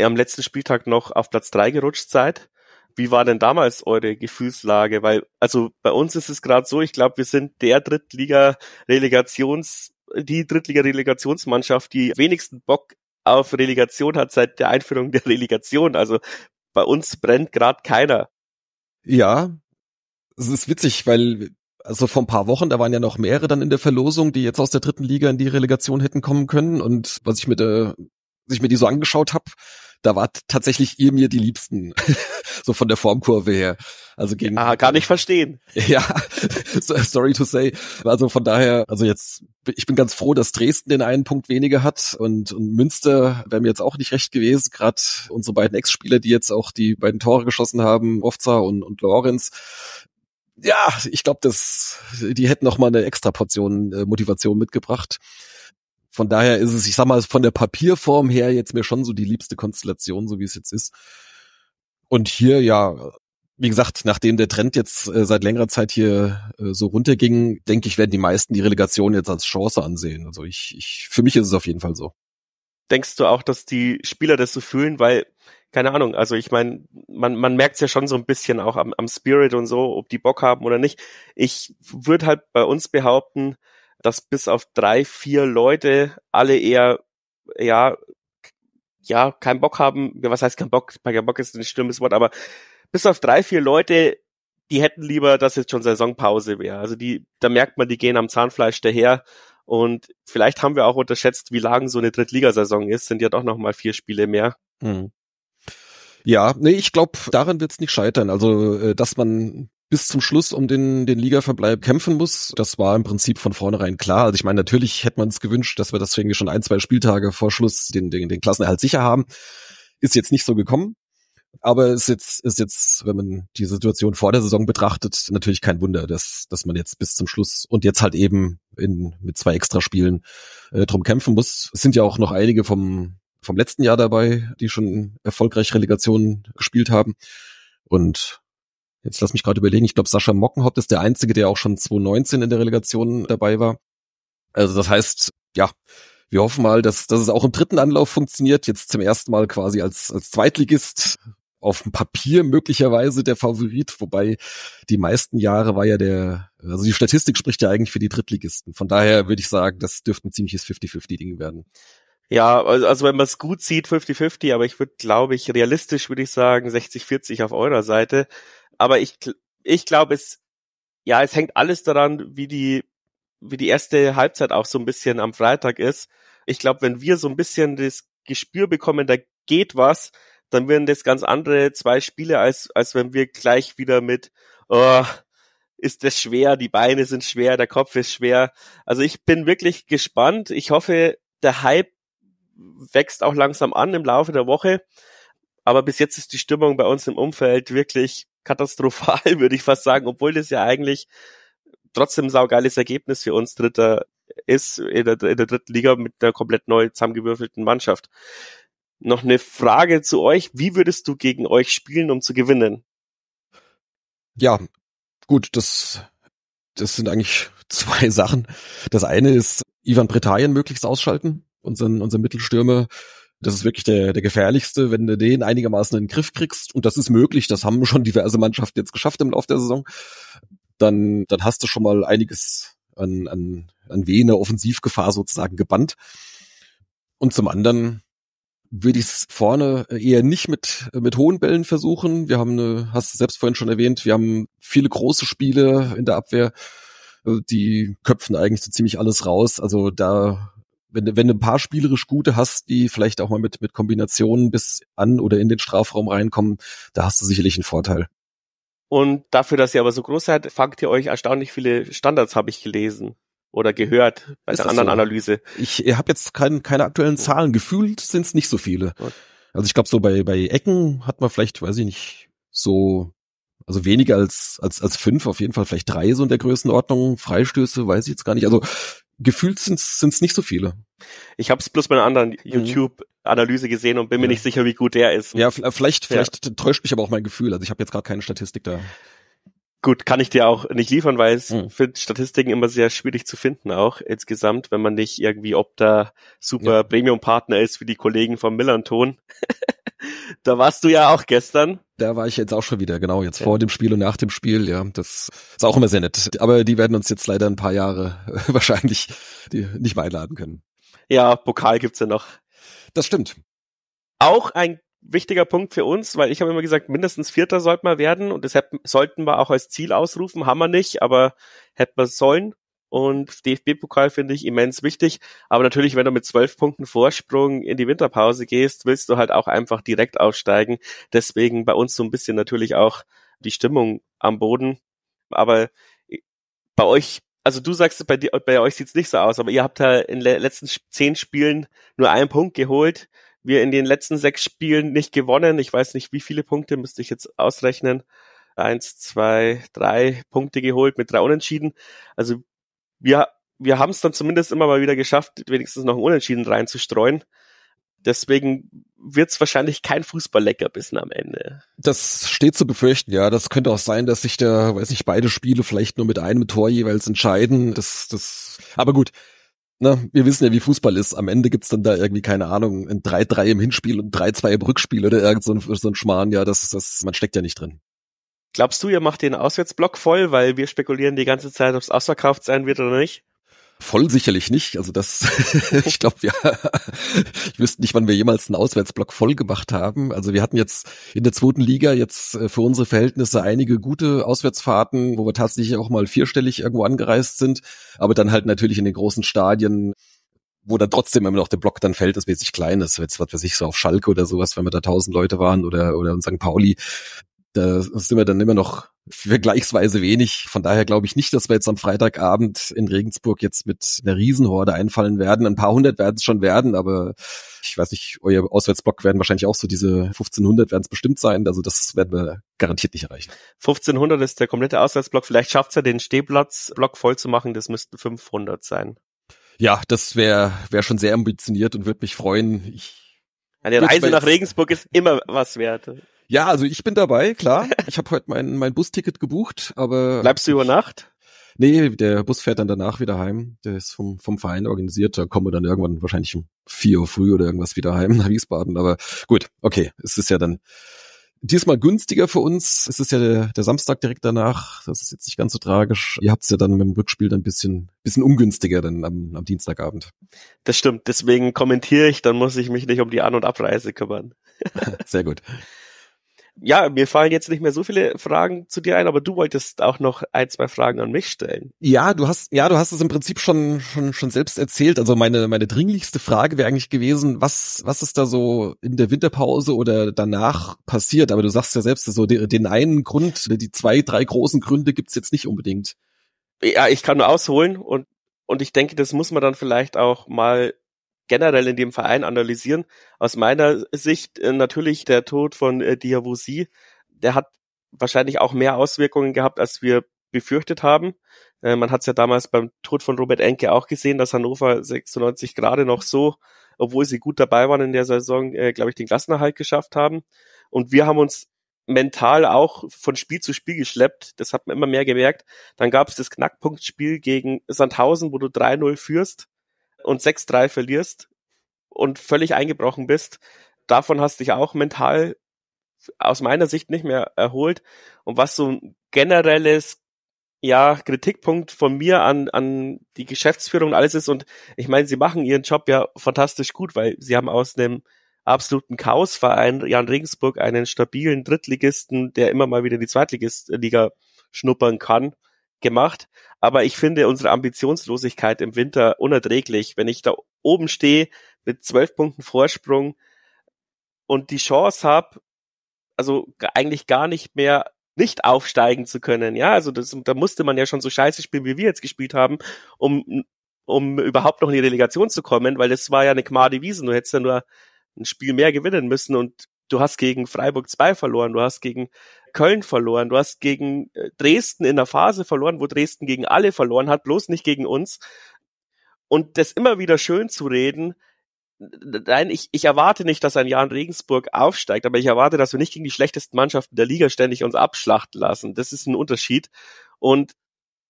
am letzten Spieltag noch auf Platz drei gerutscht seid. Wie war denn damals eure Gefühlslage? Weil, also bei uns ist es gerade so, ich glaube, wir sind der Drittliga-Relegations, die Drittliga-Relegationsmannschaft, die wenigsten Bock auf Relegation hat seit der Einführung der Relegation. Also bei uns brennt gerade keiner. Ja, es ist witzig, weil also vor ein paar Wochen, da waren ja noch mehrere dann in der Verlosung, die jetzt aus der dritten Liga in die Relegation hätten kommen können. Und was ich mir, äh, was ich mir die so angeschaut habe, da war tatsächlich ihr mir die Liebsten, (laughs) so von der Formkurve her. Also gegen. Ah, gar nicht verstehen. (laughs) Ja, sorry to say. Also von daher, also jetzt, ich bin ganz froh, dass Dresden den einen Punkt weniger hat und, und Münster wäre mir jetzt auch nicht recht gewesen. Gerade unsere beiden Ex-Spieler, die jetzt auch die beiden Tore geschossen haben, Ofza und, und Lorenz. Ja, ich glaube, dass die hätten noch mal eine extra Portion äh, Motivation mitgebracht. Von daher ist es, ich sag mal, von der Papierform her jetzt mir schon so die liebste Konstellation, so wie es jetzt ist. Und hier ja, wie gesagt, nachdem der Trend jetzt äh, seit längerer Zeit hier äh, so runterging, denke ich, werden die meisten die Relegation jetzt als Chance ansehen. Also ich, ich, für mich ist es auf jeden Fall so. Denkst du auch, dass die Spieler das so fühlen, weil keine Ahnung, also ich meine, man, man merkt es ja schon so ein bisschen auch am, am Spirit und so, ob die Bock haben oder nicht. Ich würde halt bei uns behaupten, dass bis auf drei, vier Leute alle eher, ja, ja, keinen Bock haben. Was heißt kein Bock? Kein Bock ist ein schlimmes Wort, aber bis auf drei, vier Leute, die hätten lieber, dass jetzt schon Saisonpause wäre. Also die, da merkt man, die gehen am Zahnfleisch daher. Und vielleicht haben wir auch unterschätzt, wie lang so eine Drittligasaison ist. Sind ja doch nochmal vier Spiele mehr. Mhm. Ja, nee, ich glaube, daran wird's nicht scheitern. Also, äh, dass man bis zum Schluss um den, den Ligaverbleib kämpfen muss. Das war im Prinzip von vornherein klar. Also ich meine, natürlich hätte man es gewünscht, dass wir das schon ein, zwei Spieltage vor Schluss den, den, den Klassenerhalt sicher haben. Ist jetzt nicht so gekommen. Aber ist jetzt, ist jetzt, wenn man die Situation vor der Saison betrachtet, natürlich kein Wunder, dass, dass man jetzt bis zum Schluss und jetzt halt eben in, mit zwei Extraspielen äh, drum kämpfen muss. Es sind ja auch noch einige vom, vom letzten Jahr dabei, die schon erfolgreich Relegationen gespielt haben. Und jetzt lass mich gerade überlegen, ich glaube, Sascha Mockenhaupt ist der Einzige, der auch schon 2019 in der Relegation dabei war. Also das heißt, ja, wir hoffen mal, dass, dass es auch im dritten Anlauf funktioniert. Jetzt zum ersten Mal quasi als, als Zweitligist auf dem Papier möglicherweise der Favorit, wobei die meisten Jahre war ja der, also die Statistik spricht ja eigentlich für die Drittligisten. Von daher würde ich sagen, das dürfte ein ziemliches 50-50-Ding werden. Ja, also, also wenn man es gut sieht, 50-50, aber ich würde, glaube ich, realistisch würde ich sagen, 60-40 auf eurer Seite. Aber ich, ich glaube, es, ja, es hängt alles daran, wie die, wie die erste Halbzeit auch so ein bisschen am Freitag ist. Ich glaube, wenn wir so ein bisschen das Gespür bekommen, da geht was, dann werden das ganz andere zwei Spiele, als, als wenn wir gleich wieder mit, oh, ist das schwer, die Beine sind schwer, der Kopf ist schwer. Also ich bin wirklich gespannt. Ich hoffe, der Hype wächst auch langsam an im Laufe der Woche. Aber bis jetzt ist die Stimmung bei uns im Umfeld wirklich katastrophal, (laughs) würde ich fast sagen, obwohl das ja eigentlich trotzdem ein saugeiles Ergebnis für uns Dritter ist in der, in der dritten Liga mit der komplett neu zusammengewürfelten Mannschaft. Noch eine Frage zu euch. Wie würdest du gegen euch spielen, um zu gewinnen? Ja, gut, das, das sind eigentlich (laughs) zwei Sachen. Das eine ist, Ivan Britannien möglichst ausschalten, unseren, unseren Mittelstürmer das ist wirklich der, der gefährlichste, wenn du den einigermaßen in den Griff kriegst. Und das ist möglich. Das haben schon diverse Mannschaften jetzt geschafft im Laufe der Saison. Dann, dann hast du schon mal einiges an, an, an Vene Offensivgefahr sozusagen gebannt. Und zum anderen würde ich es vorne eher nicht mit, mit hohen Bällen versuchen. Wir haben eine, hast du selbst vorhin schon erwähnt, wir haben viele große Spiele in der Abwehr. Also die köpfen eigentlich so ziemlich alles raus. Also da wenn, wenn du ein paar spielerisch gute hast, die vielleicht auch mal mit, mit Kombinationen bis an oder in den Strafraum reinkommen, da hast du sicherlich einen Vorteil. Und dafür, dass ihr aber so groß seid, fangt ihr euch erstaunlich viele Standards, habe ich gelesen oder gehört bei ist der anderen so? Analyse. Ich habe jetzt kein, keine aktuellen hm. Zahlen. Gefühlt sind es nicht so viele. Also ich glaube, so bei, bei Ecken hat man vielleicht, weiß ich nicht, so, also weniger als, als, als fünf, auf jeden Fall vielleicht drei so in der Größenordnung. Freistöße weiß ich jetzt gar nicht. Also gefühlt sind es nicht so viele. Ich habe es bloß bei einer anderen mhm. YouTube-Analyse gesehen und bin mir nicht sicher, wie gut der ist. Ja, vielleicht, vielleicht ja. täuscht mich aber auch mein Gefühl. Also ich habe jetzt gerade keine Statistik da. Gut, kann ich dir auch nicht liefern, weil es mhm. für Statistiken immer sehr schwierig zu finden auch insgesamt, wenn man nicht irgendwie ob da super ja. Premium-Partner ist wie die Kollegen vom Millanton. (laughs) Da warst du ja auch gestern. Da war ich jetzt auch schon wieder, genau, jetzt ja. vor dem Spiel und nach dem Spiel, ja, das ist auch immer sehr nett. Aber die werden uns jetzt leider ein paar Jahre (laughs) wahrscheinlich nicht mehr einladen können. Ja, Pokal gibt's ja noch. Das stimmt. Auch ein wichtiger Punkt für uns, weil ich habe immer gesagt, mindestens Vierter sollte man werden und deshalb sollten wir auch als Ziel ausrufen, haben wir nicht, aber hätten wir sollen. Und DFB-Pokal finde ich immens wichtig. Aber natürlich, wenn du mit zwölf Punkten Vorsprung in die Winterpause gehst, willst du halt auch einfach direkt aufsteigen. Deswegen bei uns so ein bisschen natürlich auch die Stimmung am Boden. Aber bei euch also du sagst, bei, dir, bei euch sieht's nicht so aus, aber ihr habt ja in den letzten zehn Spielen nur einen Punkt geholt. Wir in den letzten sechs Spielen nicht gewonnen. Ich weiß nicht, wie viele Punkte müsste ich jetzt ausrechnen. Eins, zwei, drei Punkte geholt mit drei Unentschieden. Also wir, wir haben es dann zumindest immer mal wieder geschafft, wenigstens noch ein Unentschieden reinzustreuen. Deswegen wird es wahrscheinlich kein Fußball-Leckerbissen am Ende. Das steht zu befürchten, ja. Das könnte auch sein, dass sich da, weiß nicht, beide Spiele vielleicht nur mit einem Tor jeweils entscheiden. Das, das, aber gut. Na, wir wissen ja, wie Fußball ist. Am Ende gibt's dann da irgendwie, keine Ahnung, ein 3-3 im Hinspiel und 3-2 im Rückspiel oder irgend so ein, so ein Schmarrn. Ja, das, das, man steckt ja nicht drin. Glaubst du, ihr macht den Auswärtsblock voll, weil wir spekulieren die ganze Zeit, ob es ausverkauft sein wird oder nicht? Voll sicherlich nicht. Also das, (laughs) ich glaube, ja. (laughs) ich wüsste nicht, wann wir jemals einen Auswärtsblock voll gemacht haben. Also wir hatten jetzt in der zweiten Liga jetzt äh, für unsere Verhältnisse einige gute Auswärtsfahrten, wo wir tatsächlich auch mal vierstellig irgendwo angereist sind, aber dann halt natürlich in den großen Stadien wo dann trotzdem immer noch der Block dann fällt, das wesentlich klein ist. Jetzt, was weiß ich, so auf Schalke oder sowas, wenn wir da tausend Leute waren oder, oder in St. Pauli da sind wir dann immer noch vergleichsweise wenig. Von daher glaube ich nicht, dass wir jetzt am Freitagabend in Regensburg jetzt mit einer Riesenhorde einfallen werden. Ein paar hundert werden es schon werden, aber ich weiß nicht, euer Auswärtsblock werden wahrscheinlich auch so diese 1500 werden es bestimmt sein. Also das werden wir garantiert nicht erreichen. 1500 ist der komplette Auswärtsblock. Vielleicht schafft es ja den Stehplatzblock voll zu machen. Das müssten 500 sein. Ja, das wäre wär schon sehr ambitioniert und würde mich freuen. Ich, Eine Reise nach Regensburg ist immer was wert. Ja, also ich bin dabei, klar. (laughs) Ich habe heute mein, mein Busticket gebucht, aber. Bleibst du über Nacht? Nee, der Bus fährt dann danach wieder heim. Der ist vom, vom Verein organisiert. Da kommen wir dann irgendwann wahrscheinlich um vier Uhr früh oder irgendwas wieder heim (laughs) nach Wiesbaden. Aber gut, okay. Es ist ja dann diesmal günstiger für uns. Es ist ja der, der Samstag direkt danach. Das ist jetzt nicht ganz so tragisch. Ihr habt es ja dann mit dem Rückspiel dann ein bisschen, bisschen ungünstiger dann am, am Dienstagabend. Das stimmt. Deswegen kommentiere ich, dann muss ich mich nicht um die An- und Abreise kümmern. (laughs) Sehr gut ja, mir fallen jetzt nicht mehr so viele Fragen zu dir ein, aber du wolltest auch noch ein, zwei Fragen an mich stellen. Ja, du hast, ja, du hast es im Prinzip schon, schon, schon selbst erzählt. Also meine, meine dringlichste Frage wäre eigentlich gewesen, was, was ist da so in der Winterpause oder danach passiert? Aber du sagst ja selbst, so den, den einen Grund, die zwei, drei großen Gründe gibt's jetzt nicht unbedingt. Ja, ich kann nur ausholen und, und ich denke, das muss man dann vielleicht auch mal generell in dem Verein analysieren. Aus meiner Sicht äh, natürlich der Tod von äh, Diawusi, der hat wahrscheinlich auch mehr Auswirkungen gehabt, als wir befürchtet haben. Äh, man hat es ja damals beim Tod von Robert Enke auch gesehen, dass Hannover 96 gerade noch so, obwohl sie gut dabei waren in der Saison, äh, glaube ich, den Klassenerhalt geschafft haben. Und wir haben uns mental auch von Spiel zu Spiel geschleppt. Das hat man immer mehr gemerkt. Dann gab es das Knackpunktspiel gegen Sandhausen, wo du 3-0 führst und 6-3 verlierst und völlig eingebrochen bist, davon hast dich auch mental aus meiner Sicht nicht mehr erholt. Und was so ein generelles ja, Kritikpunkt von mir an, an die Geschäftsführung und alles ist. Und ich meine, sie machen ihren Job ja fantastisch gut, weil sie haben aus einem absoluten Chaosverein Jan Regensburg einen stabilen Drittligisten, der immer mal wieder in die Zweitligist-Liga schnuppern kann, gemacht. Aber ich finde unsere Ambitionslosigkeit im Winter unerträglich. Wenn ich da oben stehe mit zwölf Punkten Vorsprung und die Chance habe, also eigentlich gar nicht mehr nicht aufsteigen zu können. Ja, also das, da musste man ja schon so scheiße spielen, wie wir jetzt gespielt haben, um, um überhaupt noch in die Relegation zu kommen, weil das war ja eine Gmade Wiesen. Du hättest ja nur ein Spiel mehr gewinnen müssen und du hast gegen Freiburg 2 verloren, du hast gegen Köln verloren, du hast gegen äh, Dresden in der Phase verloren, wo Dresden gegen alle verloren hat, bloß nicht gegen uns. Und das immer wieder schön zu reden, nein, ich, ich erwarte nicht, dass ein Jahr in Regensburg aufsteigt, aber ich erwarte, dass wir nicht gegen die schlechtesten Mannschaften der Liga ständig uns abschlachten lassen. Das ist ein Unterschied. Und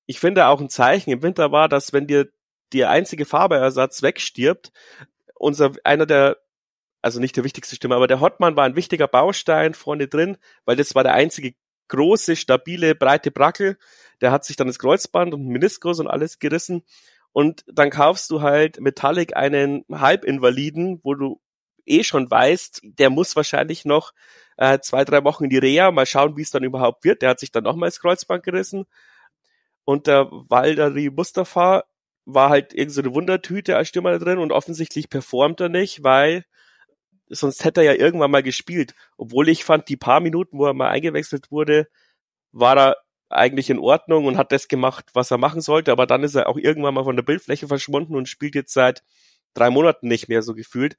ich finde auch ein Zeichen im Winter war, dass wenn dir der einzige Farbeersatz wegstirbt, unser, einer der also nicht der wichtigste Stimme, aber der Hottmann war ein wichtiger Baustein vorne drin, weil das war der einzige große, stabile, breite Brackel. Der hat sich dann das Kreuzband und Meniskus und alles gerissen. Und dann kaufst du halt Metallic einen Halbinvaliden, wo du eh schon weißt, der muss wahrscheinlich noch äh, zwei, drei Wochen in die Reha, mal schauen, wie es dann überhaupt wird. Der hat sich dann nochmal das Kreuzband gerissen. Und der Waldari Mustafa war halt irgendeine so eine Wundertüte als Stürmer drin und offensichtlich performt er nicht, weil sonst hätte er ja irgendwann mal gespielt. Obwohl ich fand, die paar Minuten, wo er mal eingewechselt wurde, war er eigentlich in Ordnung und hat das gemacht, was er machen sollte. Aber dann ist er auch irgendwann mal von der Bildfläche verschwunden und spielt jetzt seit drei Monaten nicht mehr so gefühlt.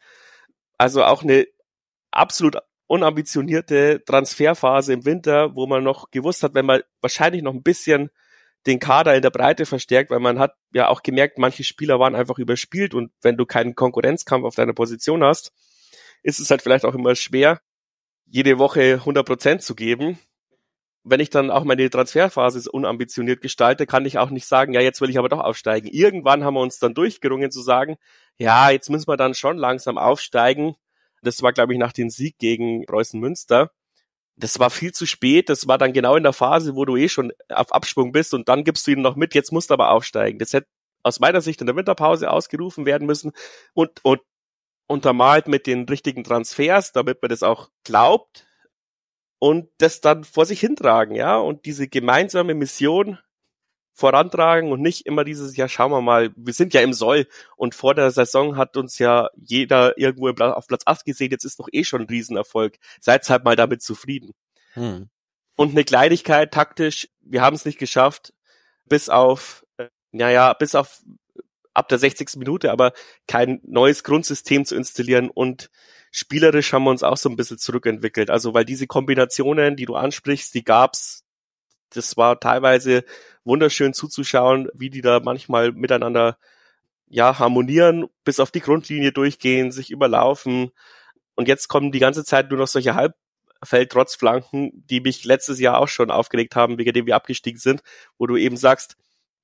Also auch eine absolut unambitionierte Transferphase im Winter, wo man noch gewusst hat, wenn man wahrscheinlich noch ein bisschen den Kader in der Breite verstärkt, weil man hat ja auch gemerkt, manche Spieler waren einfach überspielt und wenn du keinen Konkurrenzkampf auf deiner Position hast, ist es halt vielleicht auch immer schwer, jede Woche 100 Prozent zu geben. Wenn ich dann auch meine Transferphase unambitioniert gestalte, kann ich auch nicht sagen, ja, jetzt will ich aber doch aufsteigen. Irgendwann haben wir uns dann durchgerungen zu sagen, ja, jetzt müssen wir dann schon langsam aufsteigen. Das war, glaube ich, nach dem Sieg gegen Preußen Münster. Das war viel zu spät. Das war dann genau in der Phase, wo du eh schon auf Abschwung bist und dann gibst du ihnen noch mit, jetzt musst du aber aufsteigen. Das hätte aus meiner Sicht in der Winterpause ausgerufen werden müssen. Und, und untermalt mit den richtigen Transfers, damit man das auch glaubt und das dann vor sich hintragen, ja, und diese gemeinsame Mission vorantragen und nicht immer dieses, ja, schauen wir mal, wir sind ja im Soll und vor der Saison hat uns ja jeder irgendwo auf Platz 8 gesehen, jetzt ist doch eh schon ein Riesenerfolg, seid halt mal damit zufrieden. Hm. Und eine Kleinigkeit taktisch, wir haben es nicht geschafft, bis auf, äh, naja, bis auf ab der 60. Minute, aber kein neues Grundsystem zu installieren und spielerisch haben wir uns auch so ein bisschen zurückentwickelt. Also weil diese Kombinationen, die du ansprichst, die gab's. Das war teilweise wunderschön zuzuschauen, wie die da manchmal miteinander ja harmonieren, bis auf die Grundlinie durchgehen, sich überlaufen. Und jetzt kommen die ganze Zeit nur noch solche halb Feldtrotzflanken, die mich letztes Jahr auch schon aufgeregt haben, wegen dem wir abgestiegen sind, wo du eben sagst,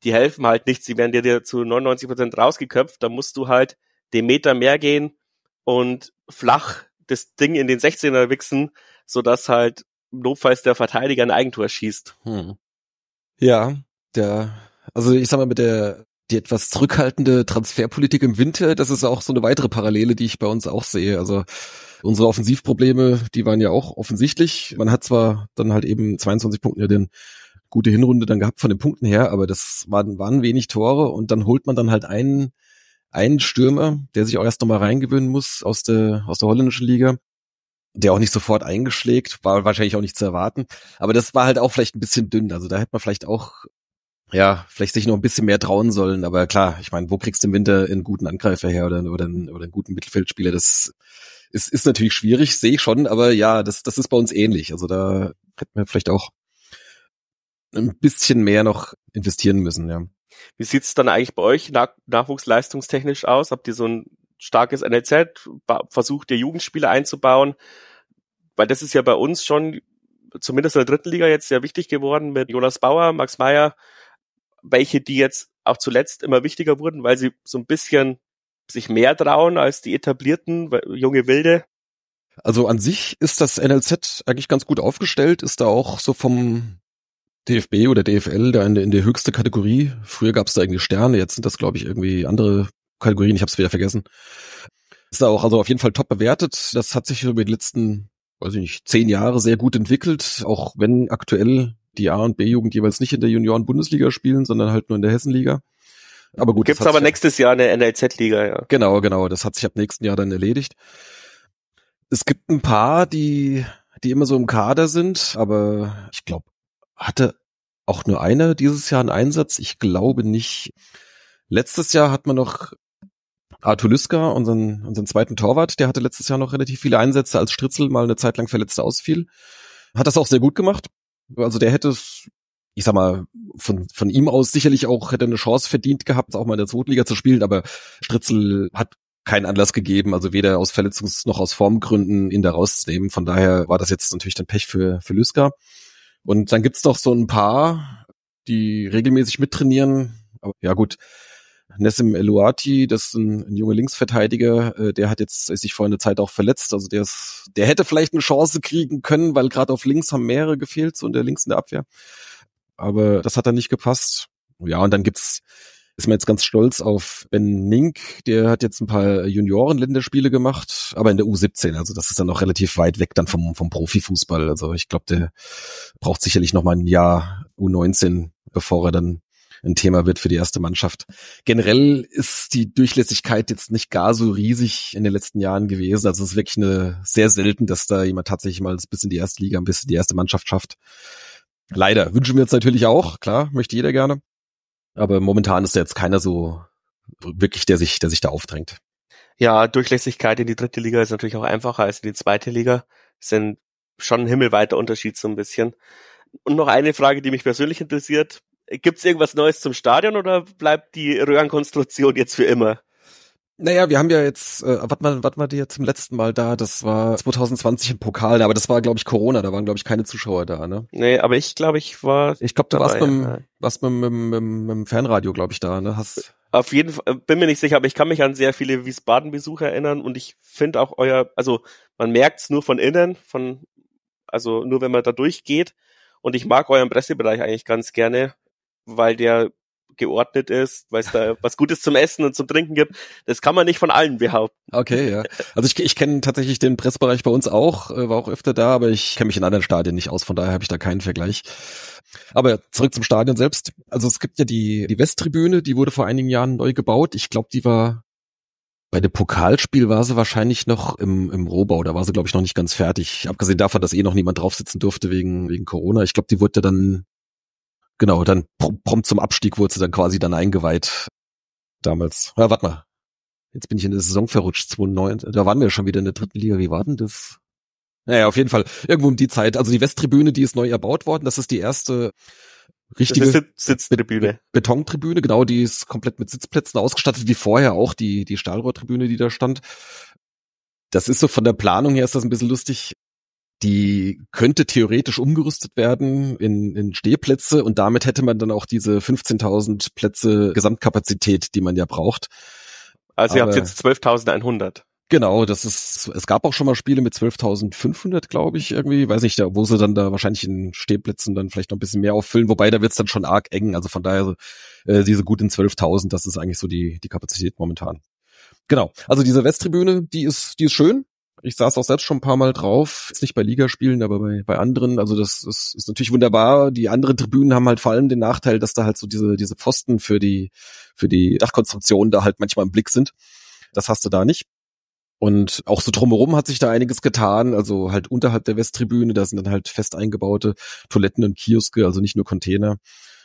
die helfen halt nichts, die werden dir, dir zu 99 Prozent rausgeköpft, da musst du halt den Meter mehr gehen und flach das Ding in den 16er wichsen, sodass halt notfalls der Verteidiger ein Eigentor schießt. Hm. Ja, der, also ich sag mal, mit der die etwas zurückhaltende Transferpolitik im Winter, das ist auch so eine weitere Parallele, die ich bei uns auch sehe. Also unsere Offensivprobleme, die waren ja auch offensichtlich. Man hat zwar dann halt eben 22 Punkten ja den gute Hinrunde dann gehabt von den Punkten her, aber das waren, waren wenig Tore und dann holt man dann halt einen, einen Stürmer, der sich auch erst nochmal reingewöhnen muss aus der, aus der holländischen Liga, der auch nicht sofort eingeschlägt, war wahrscheinlich auch nicht zu erwarten, aber das war halt auch vielleicht ein bisschen dünn, also da hätte man vielleicht auch ja, vielleicht sich noch ein bisschen mehr trauen sollen, aber klar, ich meine, wo kriegst du im Winter einen guten Angreifer her oder, oder, einen, oder einen guten Mittelfeldspieler? Das ist, ist natürlich schwierig, sehe ich schon, aber ja, das, das ist bei uns ähnlich. Also da hätten wir vielleicht auch ein bisschen mehr noch investieren müssen, ja. Wie sieht's dann eigentlich bei euch nach, nachwuchsleistungstechnisch aus? Habt ihr so ein starkes NLZ? Versucht ihr Jugendspiele einzubauen? Weil das ist ja bei uns schon, zumindest in der dritten Liga jetzt sehr wichtig geworden mit Jonas Bauer, Max Meyer, welche die jetzt auch zuletzt immer wichtiger wurden, weil sie so ein bisschen sich mehr trauen als die etablierten junge Wilde. Also an sich ist das NLZ eigentlich ganz gut aufgestellt, ist da auch so vom DFB oder DFL da in, in der höchste Kategorie. Früher gab es da irgendwie Sterne, jetzt sind das, glaube ich, irgendwie andere Kategorien, ich habe es wieder vergessen. Ist da auch also auf jeden Fall top bewertet. Das hat sich über die letzten, weiß ich nicht, zehn Jahre sehr gut entwickelt, auch wenn aktuell die A und B-Jugend jeweils nicht in der Junioren-Bundesliga spielen, sondern halt nur in der Hessenliga. Aber gut. Gibt's aber nächstes Jahr eine NLZ-Liga, ja. Genau, genau. Das hat sich ab nächsten Jahr dann erledigt. Es gibt ein paar, die, die immer so im Kader sind, aber ich glaube, hatte auch nur einer dieses Jahr einen Einsatz? Ich glaube nicht. Letztes Jahr hat man noch Arthur Liska, unseren, unseren zweiten Torwart, der hatte letztes Jahr noch relativ viele Einsätze, als Stritzel mal eine Zeit lang verletzt ausfiel. Hat das auch sehr gut gemacht. Also der hätte es, ich sag mal, von, von ihm aus sicherlich auch hätte eine Chance verdient gehabt, auch mal in der zweiten Liga zu spielen, aber Stritzel hat keinen Anlass gegeben, also weder aus Verletzungs- noch aus Formgründen ihn da rauszunehmen. Von daher war das jetzt natürlich dann Pech für, für Lüska. Und dann gibt's doch so ein paar, die regelmäßig mittrainieren. Aber ja gut, Nessim Eluati, das ist ein, ein junger Linksverteidiger, äh, der hat jetzt ist sich vor einer Zeit auch verletzt. Also der ist, der hätte vielleicht eine Chance kriegen können, weil gerade auf links haben mehrere gefehlt, so in der links in der Abwehr. Aber das hat dann nicht gepasst. Ja, und dann gibt's ist man jetzt ganz stolz auf Ben Nink. Der hat jetzt ein paar Junioren-Länderspiele gemacht, aber in der U17. Also das ist dann noch relativ weit weg dann vom, vom Profifußball. Also ich glaube, der braucht sicherlich noch mal ein Jahr U19, bevor er dann ein Thema wird für die erste Mannschaft. Generell ist die Durchlässigkeit jetzt nicht gar so riesig in den letzten Jahren gewesen. Also es ist wirklich eine sehr selten, dass da jemand tatsächlich mal bis in die erste Liga, bis in die erste Mannschaft schafft. Leider wünschen wir uns natürlich auch, klar, möchte jeder gerne. Aber momentan ist da jetzt keiner so wirklich, der sich, der sich da aufdrängt. Ja, Durchlässigkeit in die dritte Liga ist natürlich auch einfacher als in die zweite Liga. Sind schon ein himmelweiter Unterschied so ein bisschen. Und noch eine Frage, die mich persönlich interessiert. Gibt es irgendwas Neues zum Stadion oder bleibt die Röhrenkonstruktion jetzt für immer? Naja, wir haben ja jetzt, äh, was man, was man dir zum letzten Mal da, das war 2020 im Pokal, aber das war, glaube ich, Corona, da waren, glaube ich, keine Zuschauer da, ne? Nee, aber ich glaube, ich war. Ich glaube, du warst, ja, mit, ja. warst mit, mit, mit, mit dem Fernradio, glaube ich, da, ne? Hast, auf jeden Fall, bin mir nicht sicher, aber ich kann mich an sehr viele Wiesbaden-Besucher erinnern und ich finde auch euer, also man merkt's nur von innen, von, also nur wenn man da durchgeht. Und ich mag euren Pressebereich eigentlich ganz gerne, weil der geordnet ist, weil es da (laughs) was Gutes zum Essen und zum Trinken gibt. Das kann man nicht von allen behaupten. Okay, ja. Also ich, ich kenne tatsächlich den Pressbereich bei uns auch, äh, war auch öfter da, aber ich kenne mich in anderen Stadien nicht aus, von daher habe ich da keinen Vergleich. Aber zurück zum Stadion selbst. Also es gibt ja die, die Westtribüne, die wurde vor einigen Jahren neu gebaut. Ich glaube, die war bei dem Pokalspiel war sie wahrscheinlich noch im, im Rohbau, da war sie, glaube ich, noch nicht ganz fertig. Abgesehen davon, dass eh noch niemand draufsitzen durfte wegen, wegen Corona. Ich glaube, die wurde dann genau, dann prompt zum Abstieg wurde sie dann quasi dann eingeweiht. Damals. Ja, warte mal. Jetzt bin ich in der Saison verrutscht, 2009. Da waren wir schon wieder in der dritten Liga. Wie war denn das? Naja, auf jeden Fall. Irgendwo um die Zeit. Also die Westtribüne, die ist neu erbaut worden. Das ist die erste richtige Sitztribüne. Betontribüne, genau, die ist komplett mit Sitzplätzen ausgestattet, wie vorher auch die, die Stahlrohrtribüne, die da stand. Das ist so von der Planung her ist das ein bisschen lustig die könnte theoretisch umgerüstet werden in, in Stehplätze und damit hätte man dann auch diese 15.000 Plätze Gesamtkapazität, die man ja braucht. Also ihr habt jetzt 12.100. Genau, das ist, es gab auch schon mal Spiele mit 12.500, glaube ich, irgendwie, weiß nicht, da, wo sie dann da wahrscheinlich in Stehplätzen dann vielleicht noch ein bisschen mehr auffüllen, wobei da wird's dann schon arg eng, also von daher, äh, diese guten 12.000, das ist eigentlich so die, die Kapazität momentan. Genau, also diese Westtribüne, die ist, die ist schön, ich saß auch selbst schon ein paar Mal drauf, jetzt nicht bei Ligaspielen, aber bei, bei anderen. Also das, das ist natürlich wunderbar. Die anderen Tribünen haben halt vor allem den Nachteil, dass da halt so diese, diese Pfosten für die, für die Dachkonstruktion da halt manchmal im Blick sind. Das hast du da nicht. Und auch so drumherum hat sich da einiges getan. Also halt unterhalb der Westtribüne, da sind dann halt fest eingebaute Toiletten und Kioske, also nicht nur Container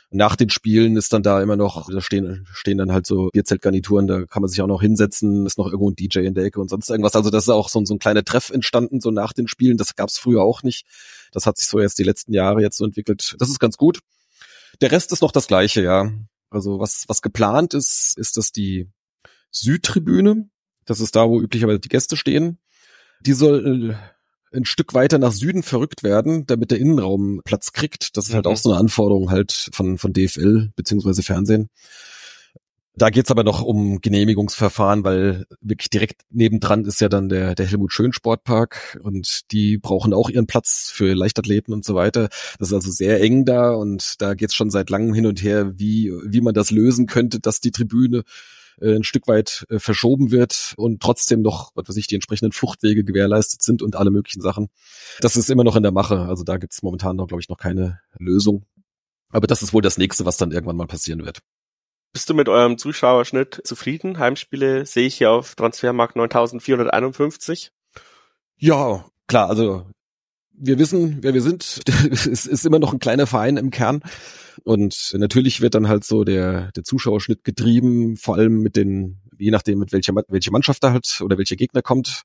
nach den Spielen ist dann da immer noch, da stehen, stehen dann halt so Bierzeltgarnituren, da kann man sich auch noch hinsetzen, ist noch irgendwo ein DJ in der Ecke und sonst irgendwas. Also das ist auch so, so ein kleiner Treff entstanden, so nach den Spielen. Das gab es früher auch nicht. Das hat sich so erst die letzten Jahre jetzt so entwickelt. Das ist ganz gut. Der Rest ist noch das gleiche, ja. Also was, was geplant ist, ist, dass die Südtribüne, das ist da, wo üblicherweise die Gäste stehen, die soll äh, ein Stück weiter nach Süden verrückt werden, damit der Innenraum Platz kriegt. Das ist halt mhm. auch so eine Anforderung halt von, von DFL beziehungsweise Fernsehen. Da geht's aber noch um Genehmigungsverfahren, weil wirklich direkt nebendran ist ja dann der, der Helmut Schön Sportpark und die brauchen auch ihren Platz für Leichtathleten und so weiter. Das ist also sehr eng da und da geht's schon seit langem hin und her, wie, wie man das lösen könnte, dass die Tribüne äh, ein Stück weit äh, verschoben wird und trotzdem noch, was weiß ich, die entsprechenden Fluchtwege gewährleistet sind und alle möglichen Sachen. Das ist immer noch in der Mache. Also da gibt es momentan noch, glaube ich, noch keine Lösung. Aber das ist wohl das nächste, was dann irgendwann mal passieren wird. Bist du mit eurem Zuschauerschnitt zufrieden? Heimspiele sehe ich hier auf Transfermarkt 9451. Ja, klar, also wir wissen, wer wir sind. es (laughs) ist immer noch ein kleiner Verein im Kern. Und natürlich wird dann halt so der, der Zuschauerschnitt getrieben, vor allem mit den, je nachdem, mit welcher, welche Mannschaft da hat oder welcher Gegner kommt.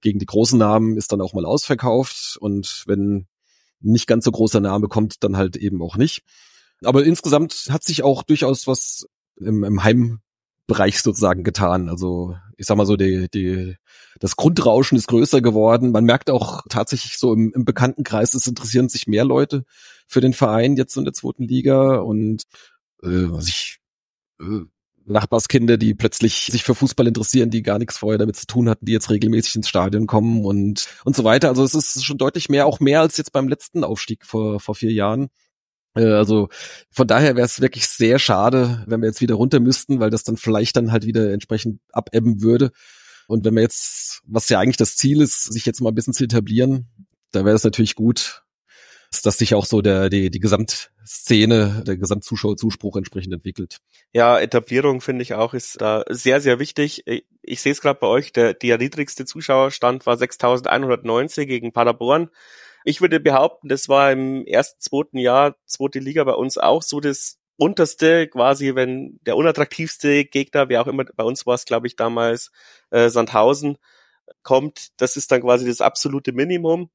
Gegen die großen Namen ist dann auch mal ausverkauft. Und wenn nicht ganz so großer Name kommt, dann halt eben auch nicht. Aber insgesamt hat sich auch durchaus was im, im Heim, Bereich sozusagen getan. Also ich sag mal so, die, die, das Grundrauschen ist größer geworden. Man merkt auch tatsächlich so im, im Bekanntenkreis, es interessieren sich mehr Leute für den Verein jetzt in der zweiten Liga und äh, was ich äh, Nachbarskinder, die plötzlich sich für Fußball interessieren, die gar nichts vorher damit zu tun hatten, die jetzt regelmäßig ins Stadion kommen und und so weiter. Also es ist schon deutlich mehr, auch mehr als jetzt beim letzten Aufstieg vor vor vier Jahren. Äh, also von daher wäre es wirklich sehr schade, wenn wir jetzt wieder runter müssten, weil das dann vielleicht dann halt wieder entsprechend abebben würde. Und wenn wir jetzt, was ja eigentlich das Ziel ist, sich jetzt mal ein bisschen zu etablieren, da wäre es natürlich gut, dass sich auch so der, die, die Gesamtszene, der Gesamtzuschauerzuspruch entsprechend entwickelt. Ja, Etablierung finde ich auch ist da sehr, sehr wichtig. Ich sehe es gerade bei euch, der, der niedrigste Zuschauerstand war 6.190 gegen Paderborn. Ich würde behaupten, das war im ersten, zweiten Jahr, zweite Liga bei uns auch so das unterste, quasi, wenn der unattraktivste Gegner, wer auch immer, bei uns war es, glaube ich, damals äh, Sandhausen, kommt, das ist dann quasi das absolute Minimum.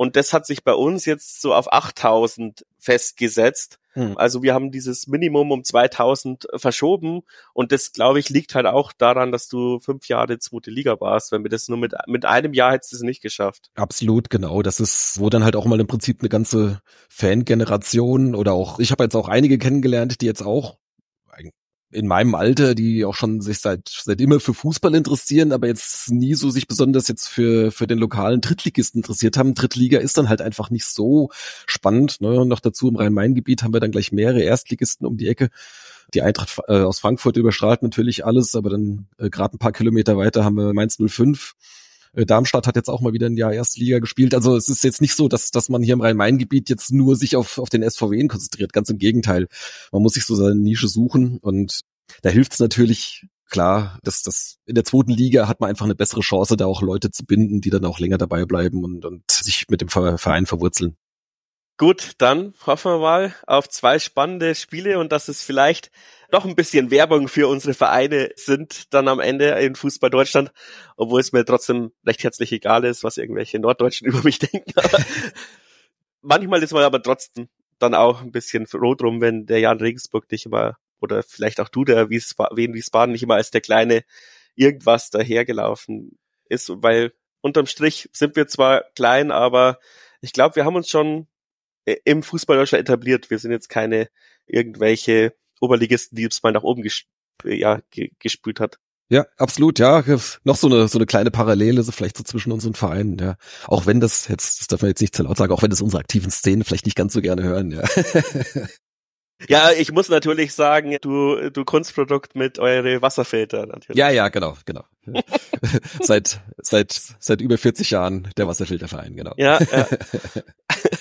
Und das hat sich bei uns jetzt so auf 8000 festgesetzt. Hm. Also wir haben dieses Minimum um 2000 verschoben. Und das, glaube ich, liegt halt auch daran, dass du fünf Jahre zweite Liga warst. Wenn wir das nur mit, mit einem Jahr hättest du es nicht geschafft. Absolut, genau. Das ist, wo dann halt auch mal im Prinzip eine ganze Fangeneration oder auch, ich habe jetzt auch einige kennengelernt, die jetzt auch in meinem Alter, die auch schon sich seit, seit immer für Fußball interessieren, aber jetzt nie so sich besonders jetzt für, für den lokalen Drittligisten interessiert haben. Drittliga ist dann halt einfach nicht so spannend. Ne? Und noch dazu im Rhein-Main-Gebiet haben wir dann gleich mehrere Erstligisten um die Ecke. Die Eintracht äh, aus Frankfurt überstrahlt natürlich alles, aber dann äh, gerade ein paar Kilometer weiter haben wir Mainz 05 äh, Darmstadt hat jetzt auch mal wieder ein Jahr erste Liga gespielt. Also es ist jetzt nicht so, dass, dass man hier im Rhein-Main-Gebiet jetzt nur sich auf, auf den SVW konzentriert. Ganz im Gegenteil. Man muss sich so seine Nische suchen und da hilft es natürlich, klar, dass das in der zweiten Liga hat man einfach eine bessere Chance, da auch Leute zu binden, die dann auch länger dabei bleiben und, und sich mit dem Verein verwurzeln. Gut, dann hoffen wir mal auf zwei spannende Spiele und dass es vielleicht noch ein bisschen Werbung für unsere Vereine sind dann am Ende in Fußball Deutschland, obwohl es mir trotzdem recht herzlich egal ist, was irgendwelche Norddeutschen (laughs) über mich denken. manchmal ist man aber trotzdem dann auch ein bisschen froh drum, wenn der Jan Regensburg nicht immer oder vielleicht auch du, der Wiesbaden, Wiesbaden nicht immer als der kleine irgendwas dahergelaufen ist, weil unterm Strich sind wir zwar klein, aber ich glaube, wir haben uns schon äh, im Fußball Deutschland etabliert. Wir sind jetzt keine irgendwelche Oberligisten, die es mal nach oben gesp äh, ja, gespült hat. Ja, absolut, ja. Noch so eine, so eine kleine Parallele, so vielleicht so zwischen unseren Vereinen, ja. Auch wenn das jetzt, das darf man jetzt nicht zu laut sagen, auch wenn das unsere aktiven Szenen vielleicht nicht ganz so gerne hören, ja. (laughs) ja, ich muss natürlich sagen, du, du Kunstprodukt mit eure Wasserfilter natürlich. Ja, ja, genau, genau. (laughs) seit, seit, seit über 40 Jahren der Wasserfilterverein, genau. Ja, ja. (laughs)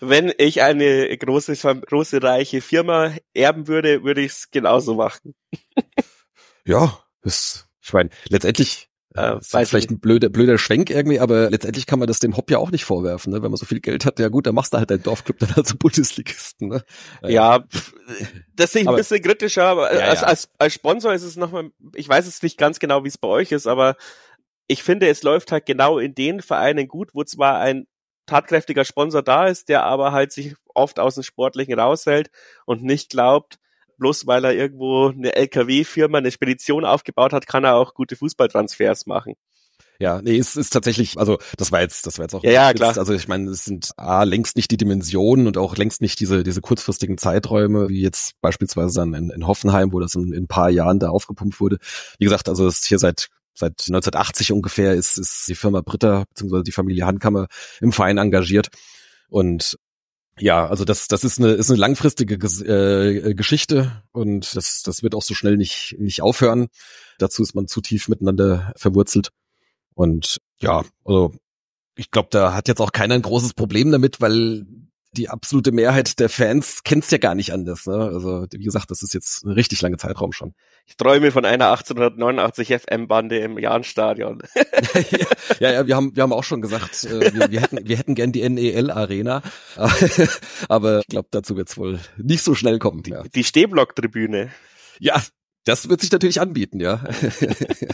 wenn ich eine große, große reiche Firma erben würde, würde ich es genauso machen. (laughs) ja, ist, ich meine, letztendlich äh, äh ist vielleicht ein blöder, blöder Schwenk irgendwie, aber letztendlich kann man das dem Hopp ja auch nicht vorwerfen. Ne? Wenn man so viel Geld hat, ja gut, dann machst du halt deinen Dorfclub dann halt zum Bundesligisten. Ne? Ja, das sehe ich ein aber, bisschen kritischer, aber ja, als, als, als Sponsor ist es nochmal, ich weiß es nicht ganz genau, wie es bei euch ist, aber ich finde, es läuft halt genau in den Vereinen gut, wo zwar ein tatkräftiger Sponsor da ist, der aber halt sich oft aus dem Sportlichen raushält und nicht glaubt, bloß weil er irgendwo eine LKW-Firma, eine Spedition aufgebaut hat, kann er auch gute Fußballtransfers machen. Ja, nee, es ist tatsächlich, also das war jetzt, das war jetzt auch. Ja, ja klar. Also ich meine, es sind A, längst nicht die Dimensionen und auch längst nicht diese, diese kurzfristigen Zeiträume, wie jetzt beispielsweise dann in, in Hoffenheim, wo das in, in, ein paar Jahren da aufgepumpt wurde. Wie gesagt, also es ist hier seit Seit 1980 ungefähr ist, ist die Firma Britta bzw. die Familie Handkammer im Verein engagiert. Und ja, also das, das ist eine, ist eine langfristige äh, Geschichte und das, das wird auch so schnell nicht, nicht aufhören. Dazu ist man zu tief miteinander verwurzelt. Und ja, also ich glaube, da hat jetzt auch keiner ein großes Problem damit, weil die absolute Mehrheit der Fans kennt's ja gar nicht anders. Ne? Also wie gesagt, das ist jetzt ein richtig lange Zeitraum schon. Ich träume von einer 1889 FM-Bande im Jahnstadion. (laughs) (laughs) ja, ja, wir haben, wir haben auch schon gesagt, äh, wir, wir, hätten, wir hätten gern die NEL-Arena, (laughs) aber ich glaube, dazu wird's wohl nicht so schnell kommen. Die, ja. die Stehblock-Tribüne. Ja, das wird sich natürlich anbieten, ja.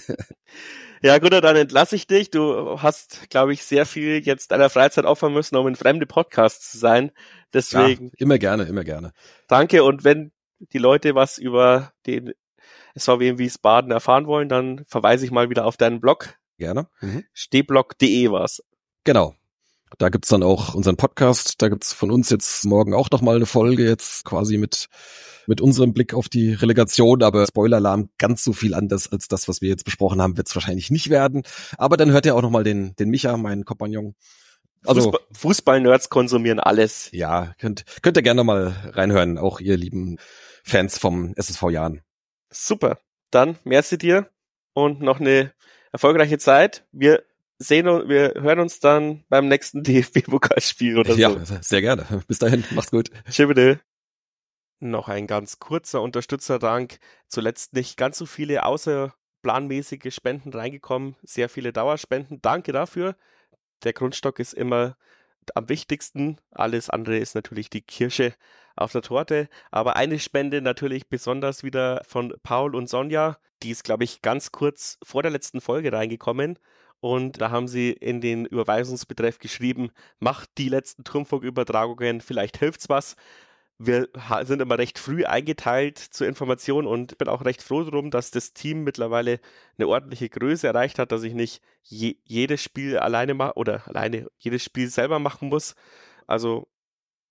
(laughs) ja, gut, dann entlasse ich dich. Du hast, glaube ich, sehr viel jetzt deiner Freizeit opfern müssen, um in fremde Podcasts zu sein. Deswegen. Ja, immer gerne, immer gerne. Danke. Und wenn die Leute was über den SVW in Wiesbaden erfahren wollen, dann verweise ich mal wieder auf deinen Blog. Gerne. Mhm. Stehblog.de war's. Genau. Da gibt's dann auch unseren Podcast. Da gibt's von uns jetzt morgen auch nochmal eine Folge jetzt quasi mit, mit unserem Blick auf die Relegation. Aber Spoiler-Alarm, ganz so viel anders als das, was wir jetzt besprochen haben, wird's wahrscheinlich nicht werden. Aber dann hört ihr auch nochmal den, den Micha, meinen Kompagnon. Also Fußball-Nerds konsumieren alles. Ja, könnt, könnt ihr gerne nochmal reinhören, auch ihr lieben Fans vom SSV Jahren. Super. Dann merci dir und noch eine erfolgreiche Zeit. Wir sehen und wir hören uns dann beim nächsten (laughs) DFB-Pokalspiel oder so. Ja, sehr gerne. Bis dahin, macht's gut. Tschüss. Noch ein ganz kurzer Unterstützerdank. Zuletzt nicht ganz so viele außerplanmäßige Spenden reingekommen, sehr viele Dauerspenden. Danke dafür. Der Grundstock ist immer am wichtigsten. Alles andere ist natürlich die Kirsche auf der Torte. Aber eine Spende natürlich besonders wieder von Paul und Sonja. Die ist, glaube ich, ganz kurz vor der letzten Folge reingekommen. Und da haben sie in den Überweisungsbetreff geschrieben, macht die letzten Turmfunkübertragungen, vielleicht hilft's was. Wir sind immer recht früh eingeteilt zur Information und bin auch recht froh drum, dass das Team mittlerweile eine ordentliche Größe erreicht hat, dass ich nicht je jedes Spiel alleine mache oder alleine jedes Spiel selber machen muss. Also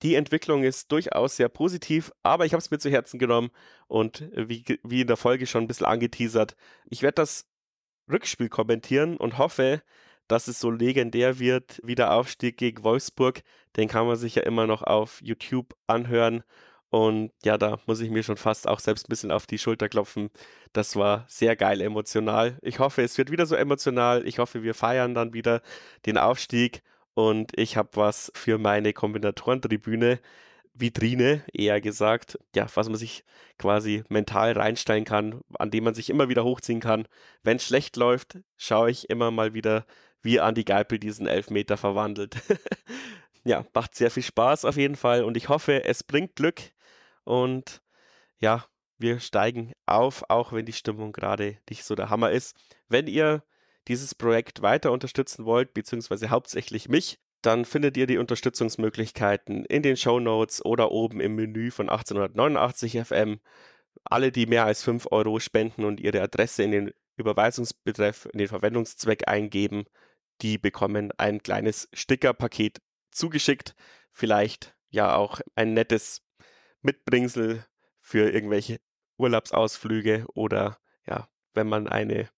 die Entwicklung ist durchaus sehr positiv, aber ich habe es mir zu Herzen genommen und wie, wie in der Folge schon ein bisschen angeteasert, ich werde das Rückspiel kommentieren und hoffe, dass es so legendär wird wie der Aufstieg gegen Wolfsburg. Den kann man sich ja immer noch auf YouTube anhören. Und ja, da muss ich mir schon fast auch selbst ein bisschen auf die Schulter klopfen. Das war sehr geil emotional. Ich hoffe, es wird wieder so emotional. Ich hoffe, wir feiern dann wieder den Aufstieg. Und ich habe was für meine Kombinatorentribüne. Vitrine, eher gesagt, ja, was man sich quasi mental reinstellen kann, an dem man sich immer wieder hochziehen kann. Wenn es schlecht läuft, schaue ich immer mal wieder, wie Andy Geipel diesen Elfmeter verwandelt. (laughs) ja, macht sehr viel Spaß auf jeden Fall und ich hoffe, es bringt Glück und ja, wir steigen auf, auch wenn die Stimmung gerade nicht so der Hammer ist. Wenn ihr dieses Projekt weiter unterstützen wollt, beziehungsweise hauptsächlich mich, dann findet ihr die Unterstützungsmöglichkeiten in den Show Notes oder oben im Menü von 1889 FM. Alle, die mehr als 5 Euro spenden und ihre Adresse in den Überweisungsbetreff, in den Verwendungszweck eingeben, die bekommen ein kleines Stickerpaket zugeschickt. Vielleicht ja auch ein nettes Mitbringsel für irgendwelche Urlaubsausflüge oder ja, wenn man eine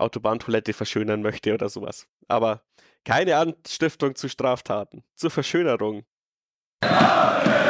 Autobahntoilette verschönern möchte oder sowas. Aber keine Anstiftung zu Straftaten, zur Verschönerung. (laughs)